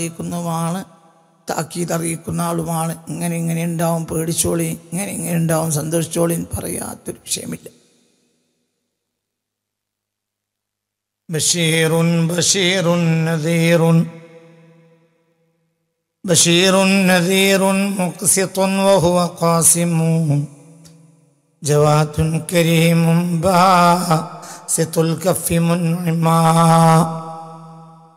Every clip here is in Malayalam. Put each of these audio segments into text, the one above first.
അറിയിക്കുന്നതുമാണ് താക്കീത് അറിയിക്കുന്ന ആളുമാണ് ഇങ്ങനെ ഇങ്ങനെ ഉണ്ടാവും പേടിച്ചോളി ഇങ്ങനെ ഇങ്ങനെ ഉണ്ടാവും സന്തോഷിച്ചോളി പറയാത്തൊരു വിഷയമില്ല ബഷീറുൻ ബഷീറുൻ നദീറുൻ ബഷീറുൻ നദീറുൻ മുക്സിത്തുൻ വഹുവ ഖാസിമു ജവാത്തുൻ കരീമും ബാ സിത്തുൽ കഫി ഇമാ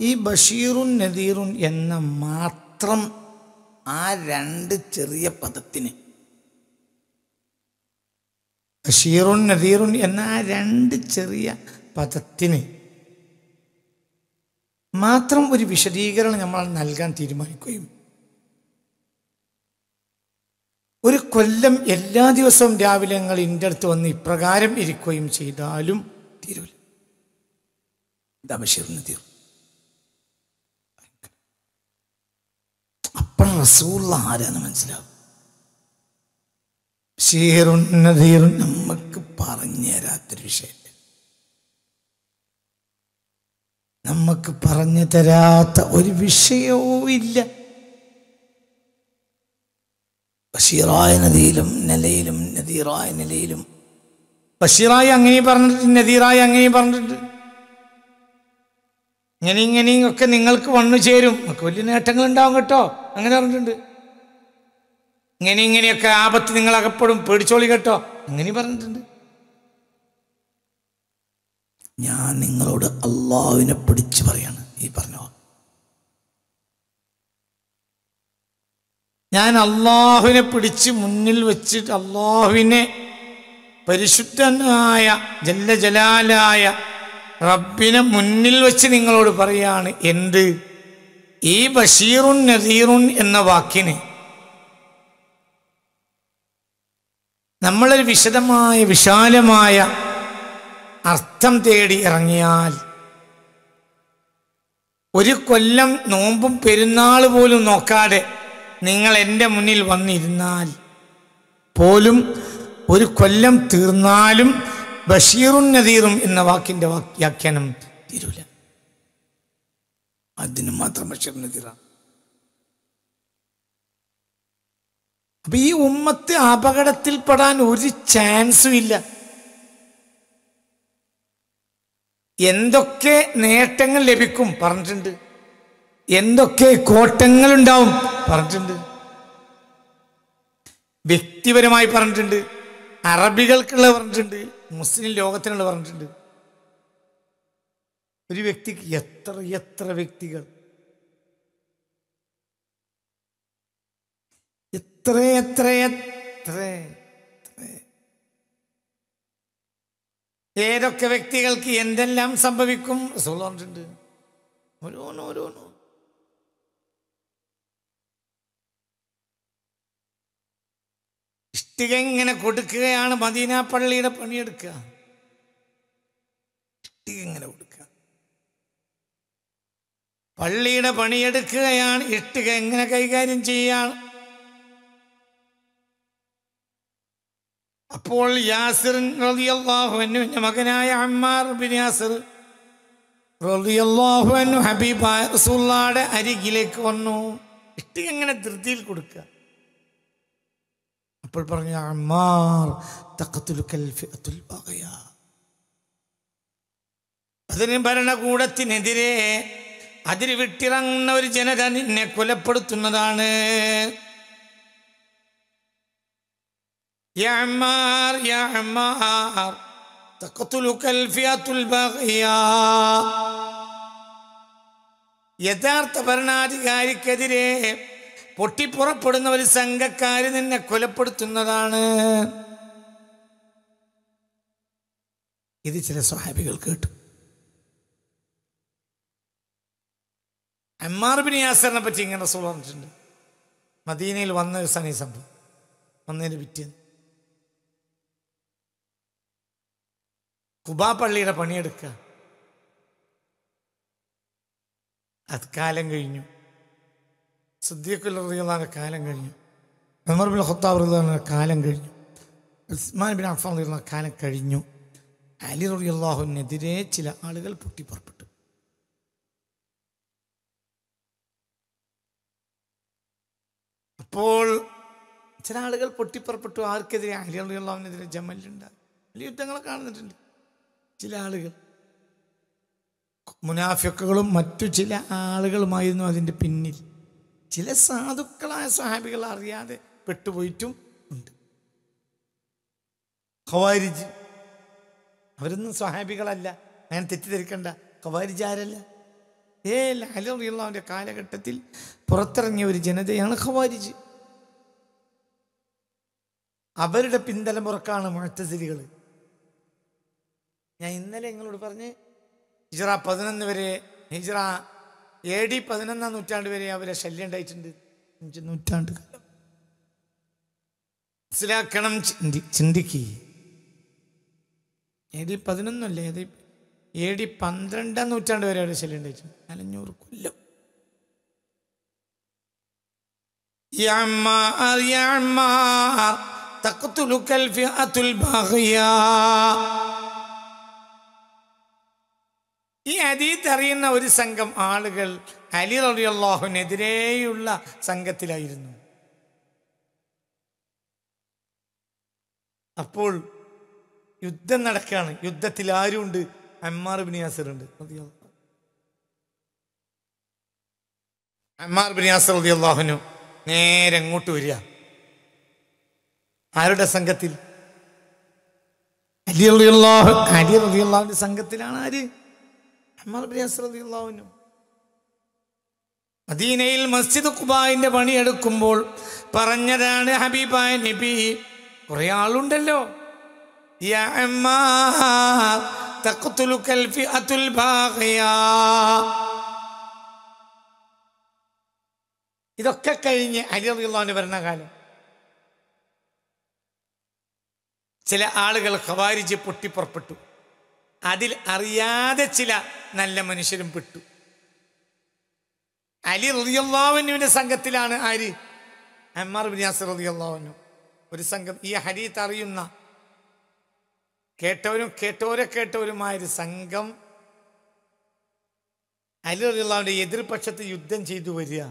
ഈ ബഷീറുൻ നദീറുൻ എന്ന മാത്രം ആ രണ്ട് ചെറിയ പദത്തിന് ബഷീറുൻ നദീറുൻ എന്ന ആ രണ്ട് ചെറിയ പദത്തിന് മാത്രം ഒരു വിശദീകരണം നമ്മൾ നൽകാൻ തീരുമാനിക്കുകയും ഒരു കൊല്ലം എല്ലാ ദിവസവും രാവിലെ ഞങ്ങൾ ഇന്റെ അടുത്ത് വന്ന് ഇപ്രകാരം ഇരിക്കുകയും ചെയ്താലും തീരുവില്ല ഇതാ ബഷീറിന് തീർന്നു അപ്പോൾ റസൂള്ള ആരാന്ന് മനസ്സിലാവും ഷീറുന്നതീറും നമുക്ക് പറഞ്ഞുതരാത്തൊരു വിഷയം നമുക്ക് പറഞ്ഞു തരാത്ത ഒരു വിഷയവും ഇല്ല ബഷീറായ നദിയിലും നിലയിലും നദീറായ നിലയിലും ബഷീറായി അങ്ങനെയും പറഞ്ഞിട്ടുണ്ട് നദീറായി അങ്ങനെയും പറഞ്ഞിട്ടുണ്ട് ഇങ്ങനെ ഇങ്ങനെയും ഒക്കെ നിങ്ങൾക്ക് വന്നു ചേരും ഒക്കെ വലിയ നേട്ടങ്ങൾ ഉണ്ടാവും കേട്ടോ അങ്ങനെ പറഞ്ഞിട്ടുണ്ട് ഇങ്ങനെ ഇങ്ങനെയൊക്കെ ആപത്ത് നിങ്ങൾ അകപ്പെടും പേടിച്ചോളി കേട്ടോ അങ്ങനെ പറഞ്ഞിട്ടുണ്ട് ഞാൻ നിങ്ങളോട് അള്ളാവിനെ പിടിച്ചു പറയാണ് ഈ പറഞ്ഞോ ഞാൻ അള്ളാഹുവിനെ പിടിച്ച് മുന്നിൽ വെച്ചിട്ട് അള്ളാഹുവിനെ പരിശുദ്ധനായ ജല്ല ജലാലായ റബ്ബിനെ മുന്നിൽ വെച്ച് നിങ്ങളോട് പറയാണ് എന്ത് ഈ ബഷീറുൻ നദീറുൻ എന്ന വാക്കിന് നമ്മളൊരു വിശദമായ വിശാലമായ അർത്ഥം തേടി ഇറങ്ങിയാൽ ഒരു കൊല്ലം നോമ്പും പെരുന്നാൾ പോലും നോക്കാതെ നിങ്ങൾ എൻ്റെ മുന്നിൽ വന്നിരുന്നാൽ പോലും ഒരു കൊല്ലം തീർന്നാലും ബഷീറും നദീറും എന്ന വാക്കിന്റെ വ്യാഖ്യാനം തീരൂല അതിന് മാത്രം ബഷീർ നദീറാണ് അപ്പൊ ഈ ഉമ്മത്ത് അപകടത്തിൽപ്പെടാൻ ഒരു ചാൻസും ഇല്ല എന്തൊക്കെ നേട്ടങ്ങൾ ലഭിക്കും പറഞ്ഞിട്ടുണ്ട് എന്തൊക്കെ കോട്ടങ്ങൾ ഉണ്ടാവും പറഞ്ഞിട്ടുണ്ട് വ്യക്തിപരമായി പറഞ്ഞിട്ടുണ്ട് അറബികൾക്കുള്ള പറഞ്ഞിട്ടുണ്ട് മുസ്ലിം ലോകത്തിനുള്ള പറഞ്ഞിട്ടുണ്ട് ഒരു വ്യക്തിക്ക് എത്ര എത്ര വ്യക്തികൾ എത്ര എത്ര എത്ര ഏതൊക്കെ വ്യക്തികൾക്ക് എന്തെല്ലാം സംഭവിക്കും റസൂൾ പറഞ്ഞിട്ടുണ്ട് ഇഷ്ടിക ഇങ്ങനെ കൊടുക്കുകയാണ് മദീന പള്ളിയുടെ പണിയെടുക്കുക ഇഷ്ടിക ഇങ്ങനെ കൊടുക്കുക പള്ളിയുടെ പണിയെടുക്കുകയാണ് ഇഷ്ടിക എങ്ങനെ കൈകാര്യം ചെയ്യുകയാണ് അപ്പോൾ യാസിറിൻ റലിയല്ലാഹുവിൻ്റെ മകനായ അമ്മാർ ബിൻ യാസിർ ഹബീബ് റസൂള്ളാടെ അരികിലേക്ക് വന്നു ഇഷ്ടിക എങ്ങനെ ധൃതിയിൽ കൊടുക്കുക അപ്പോൾ പറഞ്ഞു അമ്മാർ അതിന് ഭരണകൂടത്തിനെതിരെ അതിര് വിട്ടിറങ്ങുന്ന ഒരു ജനത നിന്നെ കൊലപ്പെടുത്തുന്നതാണ് യഥാർത്ഥ ഭരണാധികാരിക്കെതിരെ പൊട്ടിപ്പുറപ്പെടുന്ന ഒരു സംഘക്കാര് നിന്നെ കൊലപ്പെടുത്തുന്നതാണ് ഇത് ചില സ്വഹാബികൾ കേട്ടു അമ്മാർ ബിൻ യാസറിനെ പറ്റി ഇങ്ങനെ റസൂൾ പറഞ്ഞിട്ടുണ്ട് മദീനയിൽ വന്ന ഒരു സനി സംഭവം വന്നതിന് പിറ്റേന്ന് കുബാ പള്ളിയുടെ പണിയെടുക്കുക അത്കാലം കഴിഞ്ഞു സിദ്ദീഖുലറിയതാണ് കാലം കഴിഞ്ഞു ഉമർ ബിൻ ഖത്താബ് റളിയല്ലാഹു കാലം കഴിഞ്ഞു ഉസ്മാൻ ബിൻ അഫ്ഫാൻ റളിയല്ലാഹു കാലം കഴിഞ്ഞു അലി റളിയല്ലാഹുവിനെതിരെ ചില ആളുകൾ പൊട്ടിപ്പുറപ്പെട്ടു അപ്പോൾ ചില ആളുകൾ പൊട്ടിപ്പുറപ്പെട്ടു ആർക്കെതിരെ അലി റളിയല്ലാഹുവിനെതിരെ ജമലുണ്ടായി വലിയ യുദ്ധങ്ങളെ കാണുന്നിട്ടുണ്ട് ചില ആളുകൾ മുനാഫിക്കുകളും മറ്റു ചില ആളുകളുമായിരുന്നു അതിൻ്റെ പിന്നിൽ ചില സാധുക്കളായ സ്വഹാബികൾ അറിയാതെ പെട്ടുപോയിട്ടും ഉണ്ട് ഖവാരിജ് അവരൊന്നും സഹാബികളല്ല അങ്ങനെ തെറ്റിദ്ധരിക്കണ്ട ഖവാരിജ് ആരല്ല ഏ അലിയുള്ളവൻ്റെ കാലഘട്ടത്തിൽ പുറത്തിറങ്ങിയ ഒരു ജനതയാണ് ഖവാരിജ് അവരുടെ പിന്തലമുറക്കാണ് മുഴത്തസിരികൾ ഞാൻ ഇന്നലെ നിങ്ങളോട് പറഞ്ഞ് ഹിജറ പതിനൊന്ന് വരെ ഹിജറ എ ഡി പതിനൊന്നാം നൂറ്റാണ്ട് വരെ അവരെ ശല്യം ഉണ്ടായിട്ടുണ്ട് അഞ്ച് നൂറ്റാണ്ട് കാലം മനസ്സിലാക്കണം ചിന്തി ചിന്തിക്കുക എ ഡി പതിനൊന്നല്ലേ അത് എ ഡി പന്ത്രണ്ടാം നൂറ്റാണ്ട് വരെ അവരെ ശല്യം ഉണ്ടായിട്ടുണ്ട് നാലഞ്ഞൂറ് കൊല്ലം يعمار يعمار ഈ അതീത്ത് അറിയുന്ന ഒരു സംഘം ആളുകൾ അലി റളിയല്ലാഹുവിനെതിരെയുള്ള സംഘത്തിലായിരുന്നു അപ്പോൾ യുദ്ധം നടക്കുകയാണ് യുദ്ധത്തിൽ ആരുണ്ട് അമ്മാർ ബിൻ ഉണ്ട് അമ്മാർ ബിൻ യാസർ അള്ളാഹുനു നേരെ അങ്ങോട്ട് വരിക ആരുടെ സംഘത്തിൽ അലി റളിയല്ലാഹു അലി റളിയല്ലാഹുവിന്റെ സംഘത്തിലാണ് ആര് മദീനയിൽ മസ്ജിദ് കുബായിന്റെ പണിയെടുക്കുമ്പോൾ പറഞ്ഞതാണ് ഹബീബായ നബി കുറെ ആളുണ്ടല്ലോ ഇതൊക്കെ കഴിഞ്ഞ് അലിറിയുള്ളവന് ഭരണകാലം കാലം ചില ആളുകൾ ഖവാരിജ് പൊട്ടിപ്പുറപ്പെട്ടു അതിൽ അറിയാതെ ചില നല്ല മനുഷ്യരും പെട്ടു അലി റതിയല്ലാവിനുവിൻ്റെ സംഘത്തിലാണ് ആര് അമ്മാർ ബിന്യാസ് റതിയല്ലാവിനു ഒരു സംഘം ഈ ഹരീത്ത് അറിയുന്ന കേട്ടവരും കേട്ടവരെ കേട്ടവരുമായൊരു സംഘം അലി റതിയുള്ളവൻ്റെ എതിർപക്ഷത്ത് യുദ്ധം ചെയ്തു വരിക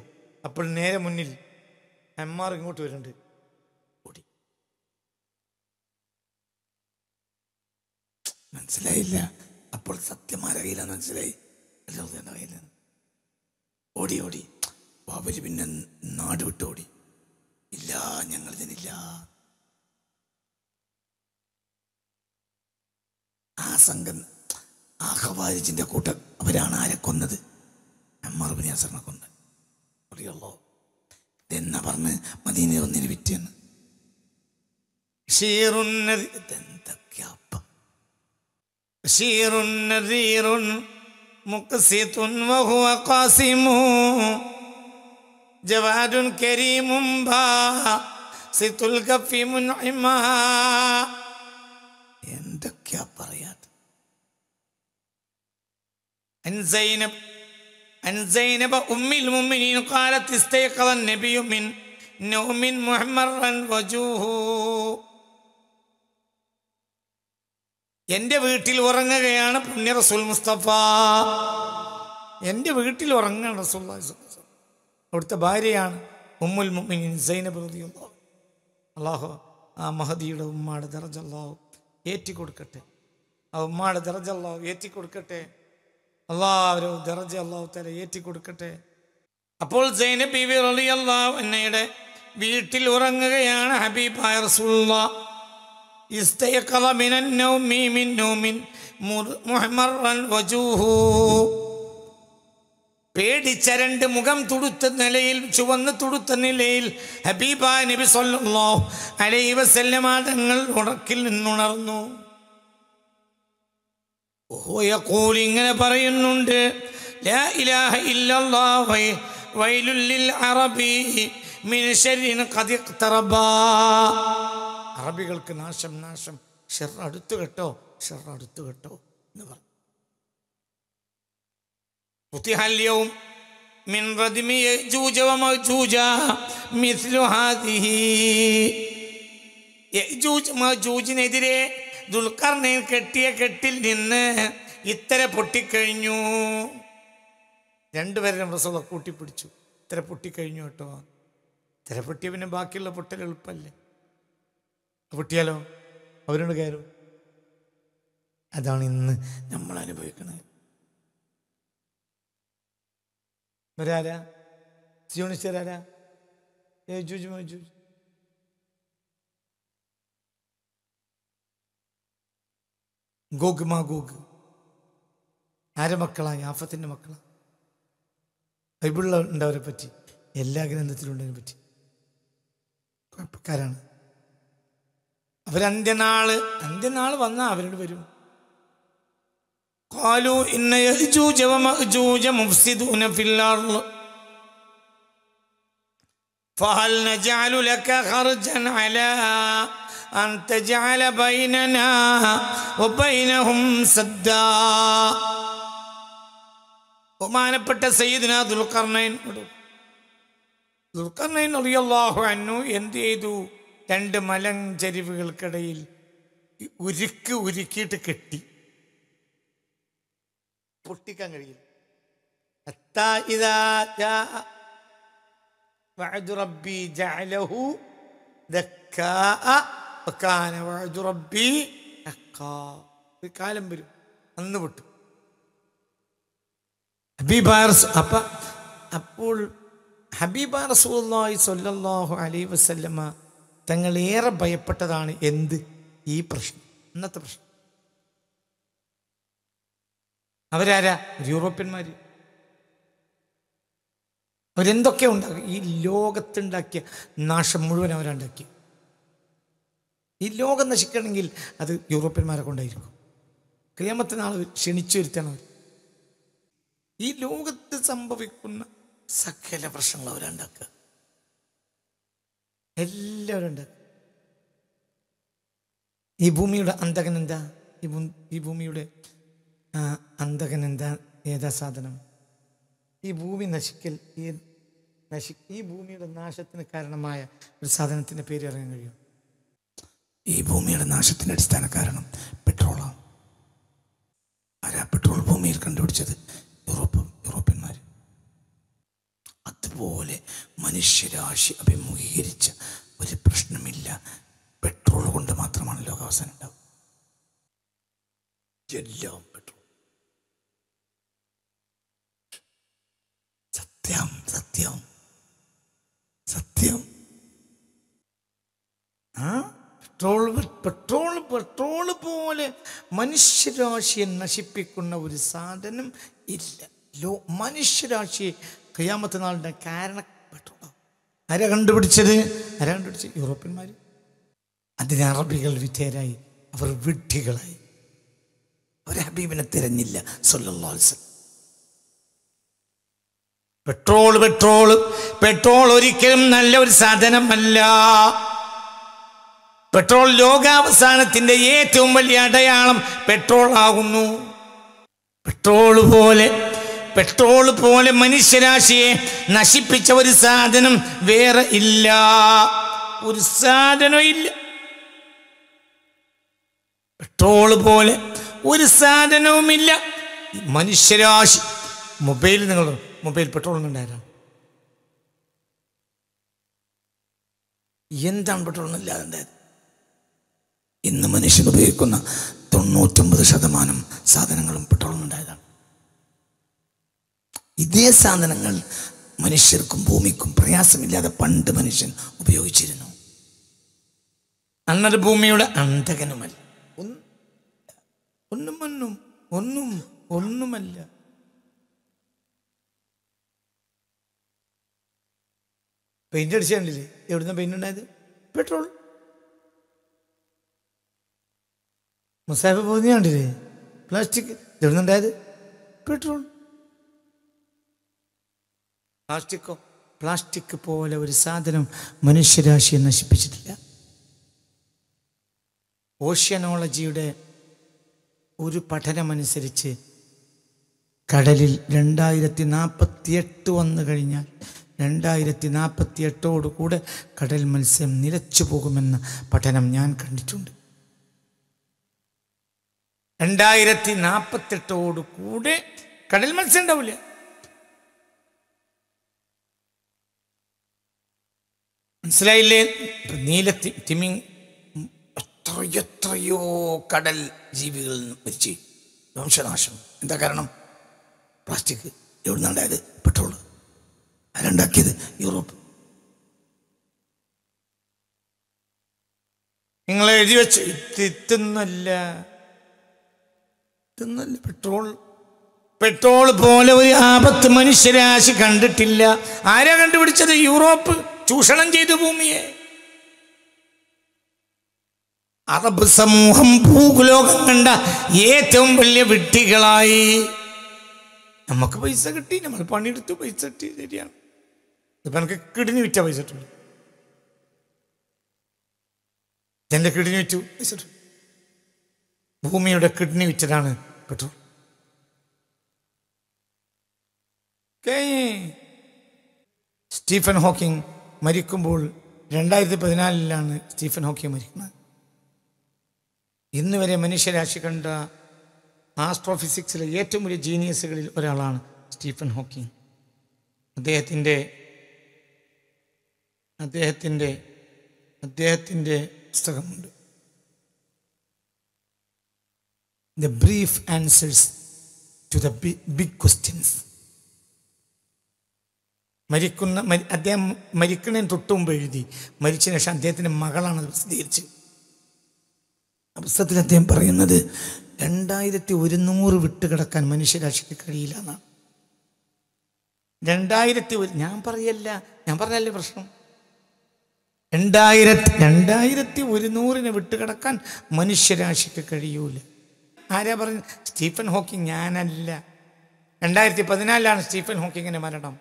അപ്പോൾ നേരെ മുന്നിൽ അമ്മാർ ഇങ്ങോട്ട് വരുന്നുണ്ട് മനസ്സിലായില്ല അപ്പോൾ സത്യം അറിയില്ലെന്ന് മനസ്സിലായി അല്ലാതെ ഓടി ഓടി അവര് പിന്നെ നാട് വിട്ട് ഓടി ഇല്ല ഞങ്ങൾ ഇതിനില്ല ആ സംഘം ആ കൂട്ടം അവരാണ് ആരെ കൊന്നത് അമ്മാർ ബിനിയാസറിനെ കൊന്നത് അറിയുള്ളോ ഇതെന്നാ പറഞ്ഞ് മദീനെ ഒന്നിന് വിറ്റെന്ന് എന്തൊക്കെയാ بشير نذير مقسط وهو قاسم جواد كريم سيت الكف منعما عندك يا بريات عن زينب عن زينب أم المؤمنين قالت استيقظ النبي من نوم محمرا وجوهه എൻ്റെ വീട്ടിൽ ഉറങ്ങുകയാണ് പുണ്യ റസൂൽ മുസ്തഫ എൻ്റെ വീട്ടിൽ ഉറങ്ങുകയാണ് റസൂൽ അവിടുത്തെ ഭാര്യയാണ് ഉമ്മുൽ മുഅ്മിനീൻ സൈനബ് റളിയല്ലാഹു അള്ളാഹു ആ മഹദിയുടെ ഉമ്മാടെ ദർജ അള്ളാഹു ഏറ്റി കൊടുക്കട്ടെ ആ ഉമ്മാടെ ദർജ അള്ളാഹു ഏറ്റി കൊടുക്കട്ടെ അള്ളാഹുരും ദർജ അള്ളാഹു തല ഏറ്റി കൊടുക്കട്ടെ അപ്പോൾ സൈനബ് ബിബി റളിയല്ലാഹു എന്നയുടെ വീട്ടിൽ ഉറങ്ങുകയാണ് ഹബീബായ റസൂലുള്ള استيقظ من النوم മുഖം തുടുത്ത നിലയിൽ ചുവന്ന് തുടുത്ത നിലയിൽ ഹബീബ നബി സൊല്ലോ അലൈ വസല്ലമാതങ്ങൾ ഉറക്കിൽ നിന്നുണർന്നു ഓഹോയക്കൂൽ ഇങ്ങനെ പറയുന്നുണ്ട് ലാ ഇലാഹ വൈലുല്ലിൽ അറബി മിൻ കഥ അറബികൾക്ക് നാശം നാശം ഷെറടുത്തു അടുത്തു കേട്ടോ ഷെർ അടുത്തു കേട്ടോ എന്ന് പറഞ്ഞു പുത്തിഹല്യവും من യജൂജ് ദുൽഖർണയിൽ കെട്ടിയ കെട്ടിൽ നിന്ന് ഇത്തര പൊട്ടിക്കഴിഞ്ഞു രണ്ടുപേരും റസൂള കൂട്ടിപ്പിടിച്ചു ഇത്തര പൊട്ടിക്കഴിഞ്ഞു കേട്ടോ ഇത്തര പൊട്ടിയ പിന്നെ ബാക്കിയുള്ള പൊട്ടൽ എളുപ്പമല്ലേ പൊട്ടിയാലോ അവരോട് കയറും അതാണ് ഇന്ന് നമ്മൾ അനുഭവിക്കുന്നത് ഇവരാരാ സിയോണിസ്റ്റരാരാ ഗോഗ് മാ ഗോഗ് ആരെ മക്കളാ ആഫത്തിൻ്റെ മക്കളാ ബൈബിളിൽ ഉണ്ടവരെ പറ്റി എല്ലാ ഗ്രന്ഥത്തിലും ഉണ്ടതിനെ പറ്റി കുഴപ്പക്കാരാണ് അവരന്ത്യനാള് അന്ത്യനാൾ വന്നാൽ അവരോട് വരും കാലു ഇന്ന ഫിൽ ഫഹൽ നജഅലു ലക ഖർജൻ ബൈനനാ വബൈനഹും ബഹുമാനപ്പെട്ട സയ്യിദിന ദുൽഖർനൈൻ ദുൽഖർനൈൻ റളിയല്ലാഹു അൻഹു എന്ത് ചെയ്തു രണ്ട് മലഞ്ചരിവുകൾക്കിടയിൽ ഉരുക്ക് ഉരുക്കിയിട്ട് കെട്ടി പൊട്ടിക്കാൻ കഴിയില്ല കാലം വരും അന്ന് പൊട്ടും ഹബീബാർസ് അപ്പ അപ്പോൾ ഹബീബാർ സൂല്ലായി സൊല്ലാഹു അലൈ വസല്ലമ്മ തങ്ങളേറെ ഭയപ്പെട്ടതാണ് എന്ത് ഈ പ്രശ്നം ഇന്നത്തെ പ്രശ്നം അവരാരാ യൂറോപ്യന്മാര് അവരെന്തൊക്കെ ഉണ്ടാക്കി ഈ ലോകത്തുണ്ടാക്കിയ നാശം മുഴുവൻ അവരുണ്ടാക്കി ഈ ലോകം നശിക്കണമെങ്കിൽ അത് യൂറോപ്യന്മാരെ കൊണ്ടായിരിക്കും ക്രിയമത്തിനാൾ ക്ഷണിച്ചു വരുത്തണം അവർ ഈ ലോകത്ത് സംഭവിക്കുന്ന സകല പ്രശ്നങ്ങൾ അവരുണ്ടാക്കുക എല്ലാവരും ഉണ്ട് ഈ ഭൂമിയുടെ അന്തകൻ എന്താ ഈ ഈ ഭൂമിയുടെ അന്തകൻ എന്താ ഏതാ സാധനം ഈ ഭൂമി നശിക്കൽ ഈ നശി ഈ ഭൂമിയുടെ നാശത്തിന് കാരണമായ ഒരു സാധനത്തിൻ്റെ പേര് ഇറങ്ങാൻ കഴിയും ഈ ഭൂമിയുടെ നാശത്തിൻ്റെ അടിസ്ഥാന കാരണം പെട്രോളാണ് ആരാ പെട്രോൾ ഭൂമിയിൽ കണ്ടുപിടിച്ചത് യൂറോപ്പ് ഇതുപോലെ മനുഷ്യരാശി അഭിമുഖീകരിച്ച ഒരു പ്രശ്നമില്ല പെട്രോൾ കൊണ്ട് മാത്രമാണ് ലോകാവസാനം ഉണ്ടാവും എല്ലാം പെട്രോൾ സത്യം സത്യം സത്യം ആ പെട്രോൾ പെട്രോൾ പെട്രോൾ പോലെ മനുഷ്യരാശിയെ നശിപ്പിക്കുന്ന ഒരു സാധനം ഇല്ല ലോ മനുഷ്യരാശിയെ കയ്യാമത്തെ നാളിൻ്റെ കാരണപ്പെട്ടുണ്ടാവും ആരെ കണ്ടുപിടിച്ചത് ആരെ കണ്ടുപിടിച്ചത് യൂറോപ്യന്മാർ അതിന് അറബികൾ വിധേയരായി അവർ വിഡ്ഢികളായി ഒരു ഹബീബിനെ തിരഞ്ഞില്ല സൊല്ലാസ് പെട്രോൾ പെട്രോൾ പെട്രോൾ ഒരിക്കലും നല്ല ഒരു സാധനമല്ല പെട്രോൾ ലോകാവസാനത്തിന്റെ ഏറ്റവും വലിയ അടയാളം പെട്രോൾ ആകുന്നു പെട്രോൾ പോലെ പെട്രോൾ പോലെ മനുഷ്യരാശിയെ നശിപ്പിച്ച ഒരു സാധനം വേറെ ഇല്ല ഒരു സാധനം ഇല്ല പെട്രോൾ പോലെ ഒരു സാധനവുമില്ല മനുഷ്യരാശി മൊബൈൽ നിങ്ങൾ മൊബൈൽ പെട്രോൾ ഉണ്ടായിരുന്നു എന്താണ് പെട്രോൾ ഇല്ലാതെ ഇന്ന് മനുഷ്യൻ ഉപയോഗിക്കുന്ന തൊണ്ണൂറ്റൊമ്പത് ശതമാനം സാധനങ്ങളും പെട്രോൾ ഉണ്ടായതാണ് ഇതേ സാധനങ്ങൾ മനുഷ്യർക്കും ഭൂമിക്കും പ്രയാസമില്ലാതെ പണ്ട് മനുഷ്യൻ ഉപയോഗിച്ചിരുന്നു അന്നത് ഭൂമിയുടെ അന്തകനുമല്ല ഒന്നും ഒന്നും ഒന്നും ഒന്നുമല്ല പെയിന്റ് അടിച്ചിട്ടില്ലേ എവിടുന്ന പെയിന്റ് ഉണ്ടായത് പെട്രോൾ മുസാഫ് പോകുന്ന പ്ലാസ്റ്റിക് എവിടുന്നുണ്ടായത് പെട്രോൾ പ്ലാസ്റ്റിക്കോ പ്ലാസ്റ്റിക് പോലെ ഒരു സാധനം മനുഷ്യരാശിയെ നശിപ്പിച്ചിട്ടില്ല ഓഷ്യനോളജിയുടെ ഒരു പഠനമനുസരിച്ച് കടലിൽ രണ്ടായിരത്തി നാൽപ്പത്തി എട്ട് വന്നു കഴിഞ്ഞാൽ രണ്ടായിരത്തി നാൽപ്പത്തി എട്ടോടുകൂടെ കടൽ മത്സ്യം നിലച്ചു പോകുമെന്ന പഠനം ഞാൻ കണ്ടിട്ടുണ്ട് രണ്ടായിരത്തി നാൽപ്പത്തെട്ടോടുകൂടെ കടൽ മത്സ്യം ഉണ്ടാവില്ലേ മനസ്സിലായില്ലേ നീല തിമി എത്രയെത്രയോ കടൽ ജീവികൾ മരിച്ചു വംശനാശം എന്താ കാരണം പ്ലാസ്റ്റിക് എവിടുന്നുണ്ടായത് പെട്രോൾ ആരുണ്ടാക്കിയത് യൂറോപ്പ് നിങ്ങൾ എഴുതി വെച്ച് തിന്നുന്നല്ല പെട്രോൾ പെട്രോൾ പോലെ ഒരു ആപത്ത് മനുഷ്യരാശി കണ്ടിട്ടില്ല ആരാ കണ്ടുപിടിച്ചത് യൂറോപ്പ് ചൂഷണം ചെയ്തു ഭൂമിയെ അറബ് സമൂഹം ഭൂലോകം കണ്ട ഏറ്റവും വലിയ വിട്ടികളായി നമുക്ക് പൈസ കിട്ടി നമ്മൾ പണിയെടുത്തു പൈസ കിട്ടി ശരിയാണ് ഇപ്പൊ എനിക്ക് കിടിഞ്ഞു വിറ്റ പൈസ കിട്ടും കിഡ്നി വിറ്റു പൈസ ഭൂമിയുടെ കിഡ്നി വിറ്റതാണ് പെട്രോൾ സ്റ്റീഫൻ ഹോക്കിംഗ് മരിക്കുമ്പോൾ രണ്ടായിരത്തി പതിനാലിലാണ് സ്റ്റീഫൻ ഹോക്കി മരിക്കുന്നത് ഇന്ന് വരെ മനുഷ്യരാശി കണ്ട ആസ്ട്രോഫിസിക്സിലെ ഏറ്റവും വലിയ ജീനിയസുകളിൽ ഒരാളാണ് സ്റ്റീഫൻ ഹോക്കിങ് അദ്ദേഹത്തിൻ്റെ അദ്ദേഹത്തിൻ്റെ അദ്ദേഹത്തിൻ്റെ പുസ്തകമുണ്ട് the brief answers to the big questions മരിക്കുന്ന അദ്ദേഹം മരിക്കണേന് തൊട്ട് മുമ്പ് എഴുതി മരിച്ച ശേഷം അദ്ദേഹത്തിൻ്റെ മകളാണ് പ്രസിദ്ധീകരിച്ച് അവസരത്തിൽ അദ്ദേഹം പറയുന്നത് രണ്ടായിരത്തി ഒരുന്നൂറ് വിട്ടുകിടക്കാൻ മനുഷ്യരാശിക്ക് കഴിയില്ല എന്നാണ് രണ്ടായിരത്തി ഒരു ഞാൻ പറയല്ല ഞാൻ പറഞ്ഞല്ലേ പ്രശ്നം രണ്ടായിരത്തി രണ്ടായിരത്തി ഒരുന്നൂറിന് വിട്ടുകിടക്കാൻ മനുഷ്യരാശിക്ക് കഴിയൂല ആരാ പറഞ്ഞു സ്റ്റീഫൻ ഹോക്കിംഗ് ഞാനല്ല രണ്ടായിരത്തി പതിനാലിലാണ് സ്റ്റീഫൻ ഹോക്കിങ്ങിൻ്റെ മരണം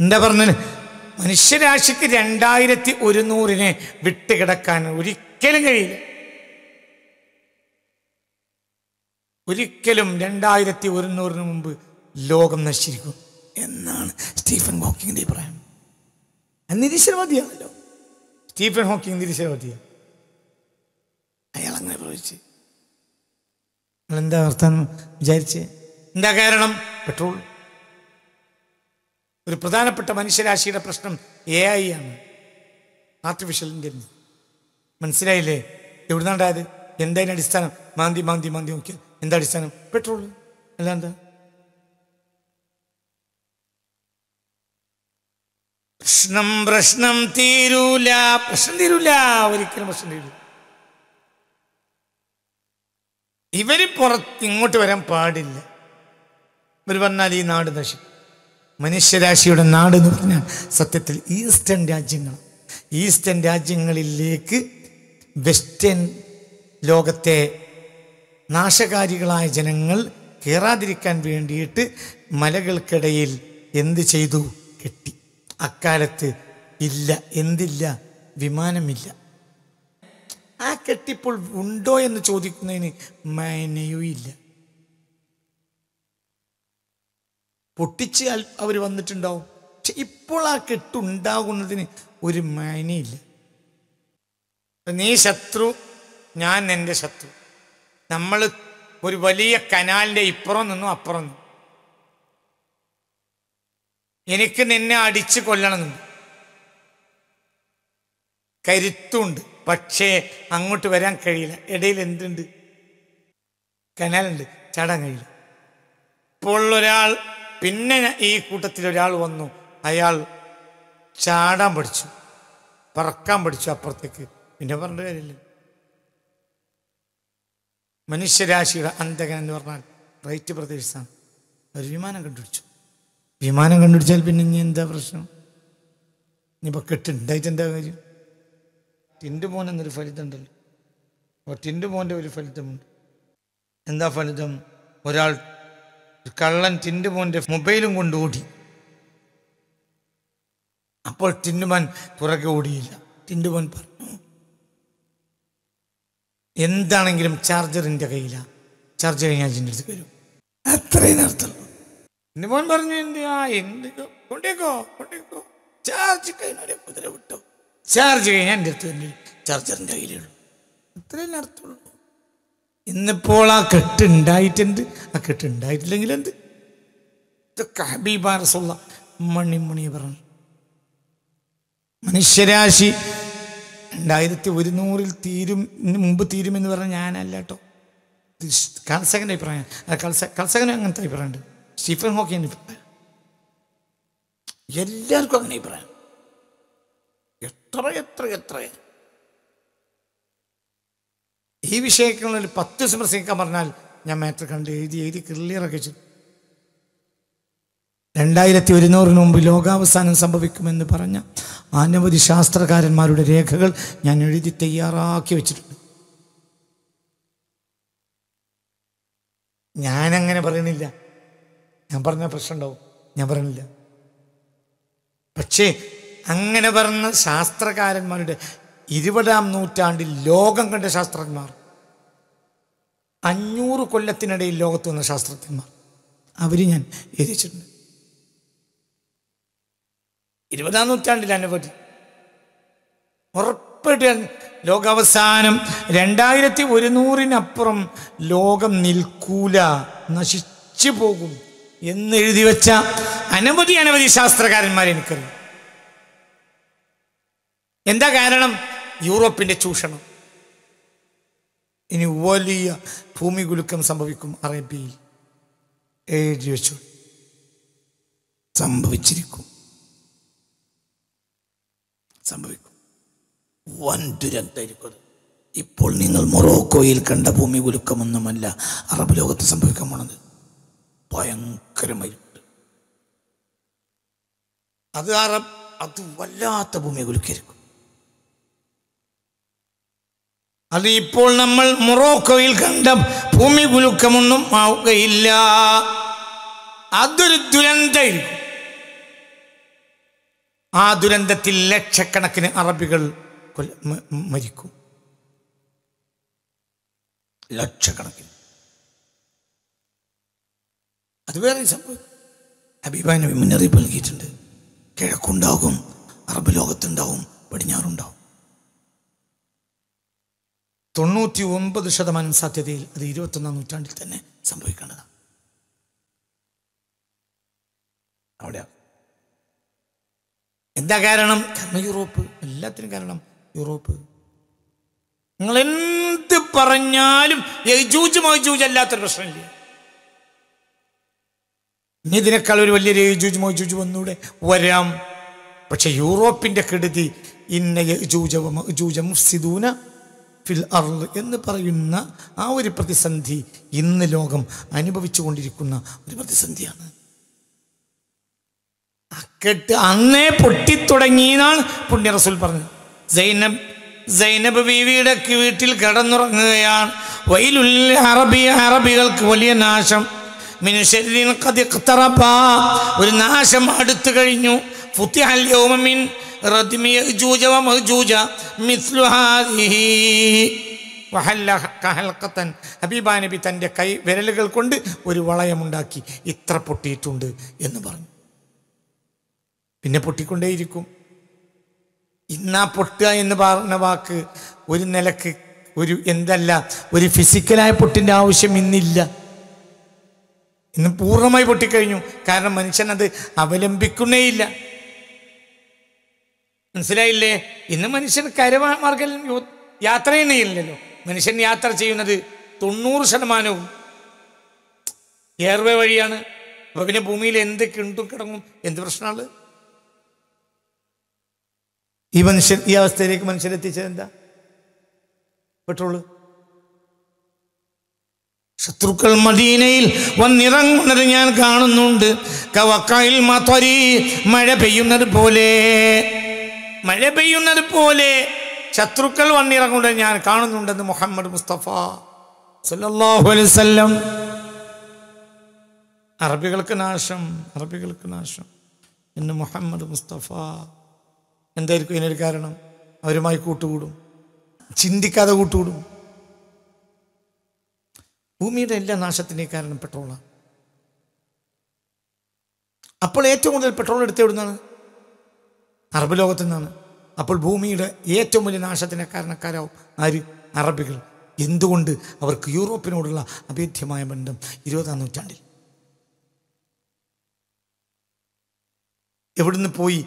എന്താ പറഞ്ഞത് മനുഷ്യരാശിക്ക് രണ്ടായിരത്തി ഒരുന്നൂറിനെ വിട്ടുകിടക്കാൻ ഒരിക്കലും കഴിയില്ല ഒരിക്കലും രണ്ടായിരത്തി ഒരുന്നൂറിന് മുമ്പ് ലോകം നശിച്ചിരിക്കും എന്നാണ് സ്റ്റീഫൻ ഹോക്കിങ്ങിന്റെ അഭിപ്രായം നിരീശ്വരവാദിയാണല്ലോ സ്റ്റീഫൻ ഹോക്കിംഗ് നിരീശ്വരവാദിയാ അയാൾ അങ്ങനെ പ്രവചിച്ച് എന്താ വർത്താനം വിചാരിച്ച് എന്താ കാരണം പെട്രോൾ ഒരു പ്രധാനപ്പെട്ട മനുഷ്യരാശിയുടെ പ്രശ്നം എ ഐ ആണ് ആർട്ടിഫിഷ്യൽ ഇന്റലിജൻസ് മനസ്സിലായില്ലേ എവിടുന്നാണ്ടായത് എന്തതിന് അടിസ്ഥാനം മാന്തി മാന്തി മാന്തി നോക്കിയാൽ എന്താ അടിസ്ഥാനം പെട്രോൾ അല്ലാണ്ട് പ്രശ്നം പ്രശ്നം തീരൂല പ്രശ്നം തീരൂല ഒരിക്കലും പ്രശ്നം തീരൂ ഇവര് പുറത്ത് ഇങ്ങോട്ട് വരാൻ പാടില്ല ഇവർ വന്നാൽ ഈ നാട് നശിക്കും മനുഷ്യരാശിയുടെ നാട് എന്ന് പറഞ്ഞാൽ സത്യത്തിൽ ഈസ്റ്റേൺ രാജ്യങ്ങൾ ഈസ്റ്റേൺ രാജ്യങ്ങളിലേക്ക് വെസ്റ്റേൺ ലോകത്തെ നാശകാരികളായ ജനങ്ങൾ കയറാതിരിക്കാൻ വേണ്ടിയിട്ട് മലകൾക്കിടയിൽ എന്ത് ചെയ്തു കെട്ടി അക്കാലത്ത് ഇല്ല എന്തില്ല വിമാനമില്ല ആ കെട്ടിപ്പോൾ ഉണ്ടോ എന്ന് ചോദിക്കുന്നതിന് മേനയുമില്ല ഇല്ല പൊട്ടിച്ച് അവർ വന്നിട്ടുണ്ടാവും പക്ഷെ ഇപ്പോൾ ആ കെട്ടുണ്ടാകുന്നതിന് ഒരു മാനിയില്ല നീ ശത്രു ഞാൻ എൻ്റെ ശത്രു നമ്മൾ ഒരു വലിയ കനാലിൻ്റെ ഇപ്പുറം നിന്നും അപ്പുറം എനിക്ക് നിന്നെ അടിച്ച് കൊല്ലണമെന്നുണ്ട് കരുത്തുണ്ട് പക്ഷേ അങ്ങോട്ട് വരാൻ കഴിയില്ല ഇടയിൽ എന്തുണ്ട് കനാലുണ്ട് ചടങ്ങ് കഴിയില്ല ഇപ്പോൾ ഒരാൾ പിന്നെ ഈ കൂട്ടത്തിൽ ഒരാൾ വന്നു അയാൾ ചാടാൻ പഠിച്ചു പറക്കാൻ പഠിച്ചു അപ്പുറത്തേക്ക് പിന്നെ പറഞ്ഞ കാര്യമില്ല മനുഷ്യരാശിയുടെ അന്തകൻ എന്ന് പറഞ്ഞാൽ റൈറ്റ് പ്രദേശത്താണ് ഒരു വിമാനം കണ്ടുപിടിച്ചു വിമാനം കണ്ടുപിടിച്ചാൽ പിന്നെ ഇനി എന്താ പ്രശ്നം ഇനി ബക്കറ്റ് എന്താ കാര്യം ടിൻഡ് മോൻ എന്നൊരു ഫലിതം ഉണ്ടല്ലോ അപ്പോൾ ടിൻഡ് മോൻ്റെ ഒരു ഫലിതമുണ്ട് എന്താ ഫലിതം ഒരാൾ കള്ളൻ ടിൻഡുമോൻ്റെ മൊബൈലും കൊണ്ട് ഓടി അപ്പോൾ ടിൻഡുമൻ പുറകെ ഓടിയില്ല ടിൻഡുമൻ പറഞ്ഞു എന്താണെങ്കിലും ചാർജറിൻ്റെ കയ്യിലാണ് ചാർജ് കഴിഞ്ഞാൽ ജിൻ്റെ അടുത്ത് വരും അത്രയും നടത്തുള്ളൂ എൻ്റെ പറഞ്ഞു എൻ്റെ ആ എന്ത് കൊണ്ടേക്കോ കൊണ്ടേക്കോ ചാർജ് കഴിഞ്ഞാൽ കുതിര വിട്ടു ചാർജ് കഴിഞ്ഞാൽ എൻ്റെ അടുത്ത് തന്നെ ചാർജറിൻ്റെ കയ്യിലുള്ളൂ അത്രയും നടത്തുള്ളൂ ഇന്നിപ്പോൾ ആ ഉണ്ടായിട്ടുണ്ട് ആ ഉണ്ടായിട്ടില്ലെങ്കിൽ എന്ത് ഇതൊക്കെ ഹബീബാറസുള്ള മണിമുണി പറഞ്ഞു മനുഷ്യരാശി രണ്ടായിരത്തി ഒരുന്നൂറിൽ തീരും മുമ്പ് തീരുമെന്ന് പറഞ്ഞ ഞാനല്ല കേട്ടോ കൽസകൻ്റെ അഭിപ്രായം കൽസ അങ്ങനത്തെ അഭിപ്രായമുണ്ട് സ്റ്റീഫൻ ഹോക്കി അഭിപ്രായം എല്ലാവർക്കും അങ്ങനെ അഭിപ്രായം എത്ര എത്ര എത്ര ഈ ഒരു പത്ത് സമർസിക്കാൻ പറഞ്ഞാൽ ഞാൻ മാറ്റർ കണ്ട് എഴുതി എഴുതി ക്ലിയർ ചെയ്തു രണ്ടായിരത്തി ഒരുന്നൂറിന് മുമ്പ് ലോകാവസാനം സംഭവിക്കുമെന്ന് പറഞ്ഞ അനവധി ശാസ്ത്രകാരന്മാരുടെ രേഖകൾ ഞാൻ എഴുതി തയ്യാറാക്കി വെച്ചിട്ടുണ്ട് ഞാനങ്ങനെ പറയണില്ല ഞാൻ പറഞ്ഞ പ്രശ്നമുണ്ടാവും ഞാൻ പറയണില്ല പക്ഷേ അങ്ങനെ പറഞ്ഞ ശാസ്ത്രകാരന്മാരുടെ ഇരുപതാം നൂറ്റാണ്ടിൽ ലോകം കണ്ട ശാസ്ത്രജ്ഞന്മാർ അഞ്ഞൂറ് കൊല്ലത്തിനിടയിൽ ലോകത്ത് വന്ന ശാസ്ത്രജ്ഞന്മാർ അവർ ഞാൻ എഴുതിച്ചിട്ടുണ്ട് ഇരുപതാം നൂറ്റാണ്ടിൽ അനവധി ഉറപ്പായിട്ട് ലോകാവസാനം രണ്ടായിരത്തി ഒരുന്നൂറിനപ്പുറം ലോകം നിൽക്കൂല നശിച്ചു പോകും എന്ന് എഴുതി വെച്ച അനവധി അനവധി ശാസ്ത്രകാരന്മാരെ എനിക്കറിയാം എന്താ കാരണം യൂറോപ്പിൻ്റെ ചൂഷണം ഇനി വലിയ ഭൂമി കുലുക്കം സംഭവിക്കും അറേബ്യയിൽ എഴുതി വെച്ചു സംഭവിച്ചിരിക്കും സംഭവിക്കും വൻ ദുരന്തമായിരിക്കും ഇപ്പോൾ നിങ്ങൾ മൊറോക്കോയിൽ കണ്ട ഭൂമി കുലുക്കമൊന്നുമല്ല അറബ് ലോകത്ത് സംഭവിക്കാൻ പോണത് ഭയങ്കരമായിട്ട് അത് അറബ് അത് വല്ലാത്ത ഭൂമി കുലുക്കായിരിക്കും അത് ഇപ്പോൾ നമ്മൾ മൊറോക്കോയിൽ കണ്ട ഭൂമി കുലുക്കമൊന്നും ആവുകയില്ല അതൊരു ദുരന്തമായിരിക്കും ആ ദുരന്തത്തിൽ ലക്ഷക്കണക്കിന് അറബികൾ മരിക്കും ലക്ഷക്കണക്കിന് അത് വേറെ സംഭവം അഭിമാന മുന്നറിയിപ്പ് നൽകിയിട്ടുണ്ട് കിഴക്കുണ്ടാകും അറബ് ലോകത്തുണ്ടാവും പടിഞ്ഞാറുണ്ടാവും തൊണ്ണൂറ്റി ഒമ്പത് ശതമാനം സാധ്യതയിൽ അത് ഇരുപത്തൊന്നാം നൂറ്റാണ്ടിൽ തന്നെ സംഭവിക്കേണ്ടതാണ് അവിടെ എന്താ കാരണം കാരണം യൂറോപ്പ് എല്ലാത്തിനും കാരണം യൂറോപ്പ് നിങ്ങൾ എന്ത് പറഞ്ഞാലും യജൂജ് മോജൂജ് അല്ലാത്തൊരു പ്രശ്നമില്ല ഇനി ഇതിനേക്കാൾ ഒരു വലിയ യജൂജ് മോജൂജ് വന്നൂടെ വരാം പക്ഷെ യൂറോപ്പിന്റെ കെടുതി ഇന്ന യജൂജ മൊയ്ജൂജ മുഫ്സിദൂന ഫിൽ അർള് എന്ന് പറയുന്ന ആ ഒരു പ്രതിസന്ധി ഇന്ന് ലോകം അനുഭവിച്ചുകൊണ്ടിരിക്കുന്ന ഒരു പ്രതിസന്ധിയാണ് അക്കെട്ട് അന്നേ പൊട്ടിത്തുടങ്ങിയെന്നാണ് പുണ്യ റസൂൽ പറഞ്ഞത് സൈനബ് സൈനബ് ബീവിയുടെ വീട്ടിൽ കിടന്നുറങ്ങുകയാണ് വയലുൽ അറബി അറബികൾക്ക് വലിയ നാശം മിനുഷ്യരിൻ ഒരു നാശം അടുത്തു കഴിഞ്ഞു فتح اليوم من ردم يأجوج ومأجوج مثل هذه വഹല്ലഹൽക്കത്തൻ ഹബീബാ നബി തൻ്റെ കൈ വിരലുകൾ കൊണ്ട് ഒരു വളയമുണ്ടാക്കി ഇത്ര പൊട്ടിയിട്ടുണ്ട് എന്ന് പറഞ്ഞു പിന്നെ പൊട്ടിക്കൊണ്ടേയിരിക്കും ഇന്നാ പൊട്ടുക എന്ന് പറഞ്ഞ വാക്ക് ഒരു നിലക്ക് ഒരു എന്തല്ല ഒരു ഫിസിക്കലായ പൊട്ടിൻ്റെ ആവശ്യം ഇന്നില്ല ഇന്ന് പൂർണ്ണമായി പൊട്ടിക്കഴിഞ്ഞു കാരണം മനുഷ്യനത് അവലംബിക്കുന്നേയില്ല മനസ്സിലായില്ലേ ഇന്ന് മനുഷ്യൻ കരമാർഗം യാത്ര ചെയ്യുന്നില്ലല്ലോ മനുഷ്യൻ യാത്ര ചെയ്യുന്നത് തൊണ്ണൂറ് ശതമാനവും എയർവേ വഴിയാണ് അപ്പൊ പിന്നെ ഭൂമിയിൽ എന്ത് കിണ്ടും കിടങ്ങും എന്ത് പ്രശ്നമാണ് ഈ മനുഷ്യൻ ഈ അവസ്ഥയിലേക്ക് മനുഷ്യരെത്തിച്ചത് എന്താ പെട്രോള് ശത്രുക്കൾ മദീനയിൽ വന്നിറങ്ങുന്നത് ഞാൻ കാണുന്നുണ്ട് കവക്കായിൽ മഴ പെയ്യുന്നത് പോലെ മഴ പെയ്യുന്നത് പോലെ ശത്രുക്കൾ വന്നിറങ്ങുന്നത് ഞാൻ കാണുന്നുണ്ടെന്ന് മുഹമ്മദ് മുസ്തഫ സല്ലാഹു അലൈവല്ലം അറബികൾക്ക് നാശം അറബികൾക്ക് നാശം എന്ന് മുഹമ്മദ് മുസ്തഫ എന്തായിരിക്കും ഇതിനൊരു കാരണം അവരുമായി കൂട്ടുകൂടും ചിന്തിക്കാതെ കൂട്ടുകൂടും ഭൂമിയുടെ എല്ലാ നാശത്തിൻ്റെയും കാരണം പെട്രോളാണ് അപ്പോൾ ഏറ്റവും കൂടുതൽ പെട്രോൾ എടുത്തെവിടുന്നാണ് അറബ് ലോകത്തു നിന്നാണ് അപ്പോൾ ഭൂമിയുടെ ഏറ്റവും വലിയ നാശത്തിന് കാരണക്കാരാവും ആര് അറബികൾ എന്തുകൊണ്ട് അവർക്ക് യൂറോപ്പിനോടുള്ള അഭേദ്യമായ ബന്ധം ഇരുപതാം നൂറ്റാണ്ടിൽ എവിടുന്ന് പോയി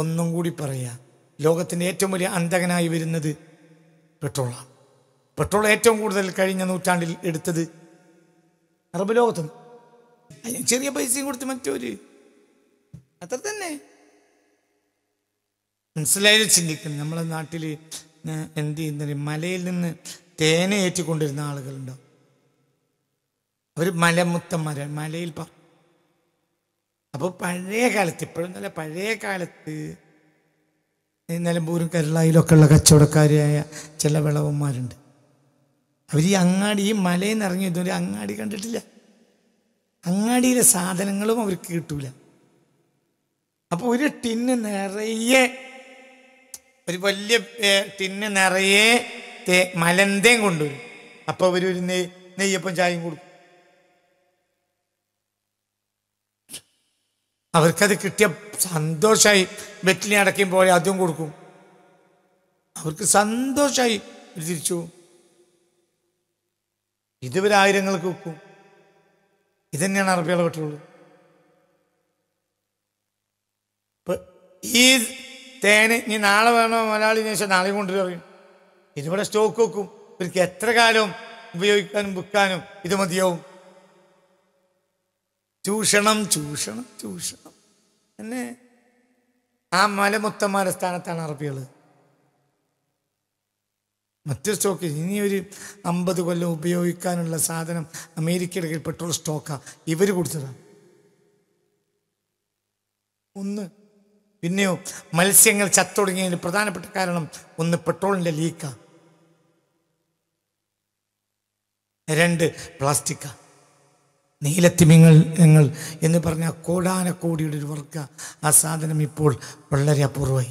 ഒന്നും കൂടി പറയാ ലോകത്തിൻ്റെ ഏറ്റവും വലിയ അന്തകനായി വരുന്നത് പെട്രോളാണ് പെട്രോൾ ഏറ്റവും കൂടുതൽ കഴിഞ്ഞ നൂറ്റാണ്ടിൽ എടുത്തത് അറബ് ലോകത്തും ചെറിയ പൈസയും കൊടുത്ത് മറ്റൊരു അത്ര തന്നെ മനസ്സിലായത് ചിന്തിക്കുന്നു നമ്മളെ നാട്ടിൽ എന്ത് ചെയ്യുന്നത് മലയിൽ നിന്ന് തേന ഏറ്റിക്കൊണ്ടിരുന്ന ആളുകളുണ്ടോ അവർ മലമുത്തന്മാരാണ് മലയിൽ പ അപ്പോൾ പഴയ കാലത്ത് ഇപ്പോഴും നല്ല പഴയ കാലത്ത് നിലമ്പൂരും കരളായിലൊക്കെ ഉള്ള കച്ചവടക്കാരായ ചില വിളവന്മാരുണ്ട് അവർ ഈ അങ്ങാടി ഈ മലയിൽ നിന്ന് ഇറങ്ങി ഇതുവരെ അങ്ങാടി കണ്ടിട്ടില്ല അങ്ങാടിയിലെ സാധനങ്ങളും അവർക്ക് കിട്ടൂല അപ്പോൾ ഒരു ടിന്ന് നിറയെ ഒരു വലിയ ടിന്ന് നിറയെ തേ മലന്തേം കൊണ്ടുവരും അപ്പോൾ അവർ ഒരു നെയ് നെയ്യപ്പം ചായയും കൊടുക്കും അവർക്കത് കിട്ടിയ സന്തോഷമായി വെറ്റിലി അടയ്ക്കും പോലെ അതും കൊടുക്കും അവർക്ക് സന്തോഷമായി തിരിച്ചു ഇതുവരെ ആയിരങ്ങൾക്ക് വെക്കും ഇതന്നെയാണ് അറബികളെ പറ്റുള്ളൂ ഈ തേന് ഇനി നാളെ വേണോ മലയാളി ചോദിച്ചാൽ നാളെ കൊണ്ടുവരും ഇതിവിടെ സ്റ്റോക്ക് വെക്കും ഇവർക്ക് എത്ര കാലം ഉപയോഗിക്കാനും വിൽക്കാനും ഇത് മതിയാവും ചൂഷണം ചൂഷണം ചൂഷണം എന്നെ ആ മലമുത്തന്മാരുടെ സ്ഥാനത്താണ് അറബികൾ മറ്റൊരു സ്റ്റോക്ക് ഇനി ഒരു അമ്പത് കൊല്ലം ഉപയോഗിക്കാനുള്ള സാധനം അമേരിക്കയുടെ കീഴിൽ പെട്രോൾ സ്റ്റോക്കാണ് ഇവർ കൊടുത്തതാണ് ഒന്ന് പിന്നെയോ മത്സ്യങ്ങൾ ചത്തുടങ്ങിയതിന് പ്രധാനപ്പെട്ട കാരണം ഒന്ന് പെട്രോളിൻ്റെ ലീക്ക രണ്ട് പ്ലാസ്റ്റിക്ക നീലത്തിമിങ്ങൾ ഞങ്ങൾ എന്ന് പറഞ്ഞ കോടാനക്കോടിയുടെ ഒരു വർക്ക ആ സാധനം ഇപ്പോൾ വളരെ അപൂർവമായി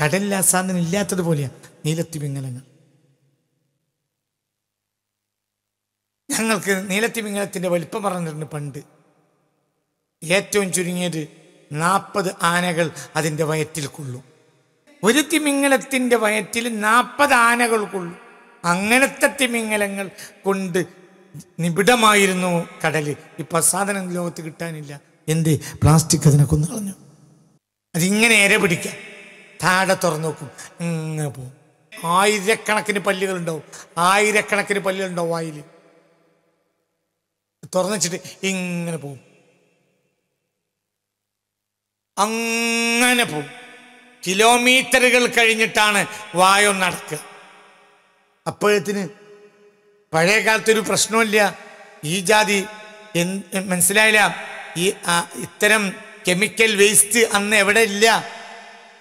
കടലിൽ ആ സാധനം ഇല്ലാത്തതുപോലെയാണ് നീലത്തിമിങ്ങലങ്ങൾ ഞങ്ങൾക്ക് നീലത്തിമിങ്ങലത്തിൻ്റെ വലിപ്പം പറഞ്ഞിട്ടുണ്ട് പണ്ട് ഏറ്റവും ചുരുങ്ങിയത് നാൽപ്പത് ആനകൾ അതിൻ്റെ വയറ്റിൽ കൊള്ളും ഒരു തിമിംഗലത്തിൻ്റെ വയറ്റിൽ നാൽപ്പത് ആനകൾ കൊള്ളും അങ്ങനത്തെ തിമിംഗലങ്ങൾ കൊണ്ട് നിബിഡമായിരുന്നു കടല് ഇപ്പം സാധനം ലോകത്ത് കിട്ടാനില്ല എന്ത് പ്ലാസ്റ്റിക് അതിനെ കൊന്നു കളഞ്ഞു അതിങ്ങനെ ഇര പിടിക്കാം താഴെ തുറന്നു നോക്കും ഇങ്ങനെ പോകും ആയിരക്കണക്കിന് പല്ലുകളുണ്ടാവും ആയിരക്കണക്കിന് പല്ലുകളുണ്ടാവും വായിൽ വെച്ചിട്ട് ഇങ്ങനെ പോകും അങ്ങനെ പോവും കിലോമീറ്ററുകൾ കഴിഞ്ഞിട്ടാണ് വായോ നടക്കുക അപ്പോഴത്തിന് പഴയ കാലത്തൊരു പ്രശ്നമില്ല ഈ ജാതി മനസ്സിലായില്ല ഈ ഇത്തരം കെമിക്കൽ വേസ്റ്റ് അന്ന് എവിടെ ഇല്ല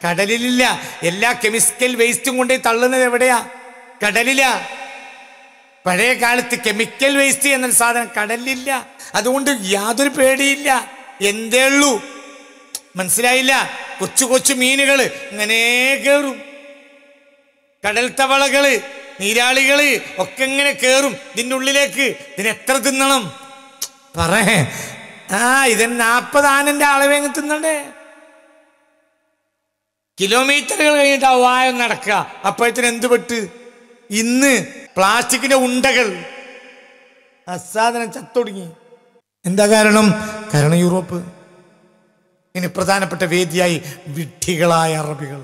കടലിലില്ല എല്ലാ കെമിക്കൽ വേസ്റ്റും കൊണ്ട് തള്ളുന്നത് എവിടെയാ കടലില പഴയ കാലത്ത് കെമിക്കൽ വേസ്റ്റ് എന്നൊരു സാധനം കടലിലില്ല അതുകൊണ്ട് യാതൊരു പേടിയില്ല എന്തേ ഉള്ളൂ മനസ്സിലായില്ല കൊച്ചു കൊച്ചു മീനുകൾ ഇങ്ങനെ കയറും കടൽ തവളകള് നീരാളികള് ഒക്കെ ഇങ്ങനെ കയറും ഇതിൻ്റെ ഉള്ളിലേക്ക് ഇതിനെത്ര തിന്നണം പറ ആ ഇതൻ നാപ്പത് ആനന്റെ അളവേങ്ങ് തിന്നണ്ടേ കിലോമീറ്ററുകൾ കഴിഞ്ഞിട്ട് ആ വായ നടക്കുക അപ്പോഴത്തിന് എന്ത് പെട്ട് ഇന്ന് പ്ലാസ്റ്റിക്കിന്റെ ഉണ്ടകൾ അസാധനം ചത്തൊടുങ്ങി എന്താ കാരണം കാരണം യൂറോപ്പ് ഇനി പ്രധാനപ്പെട്ട വേദിയായി വിഡ്ഢികളായ അറബികൾ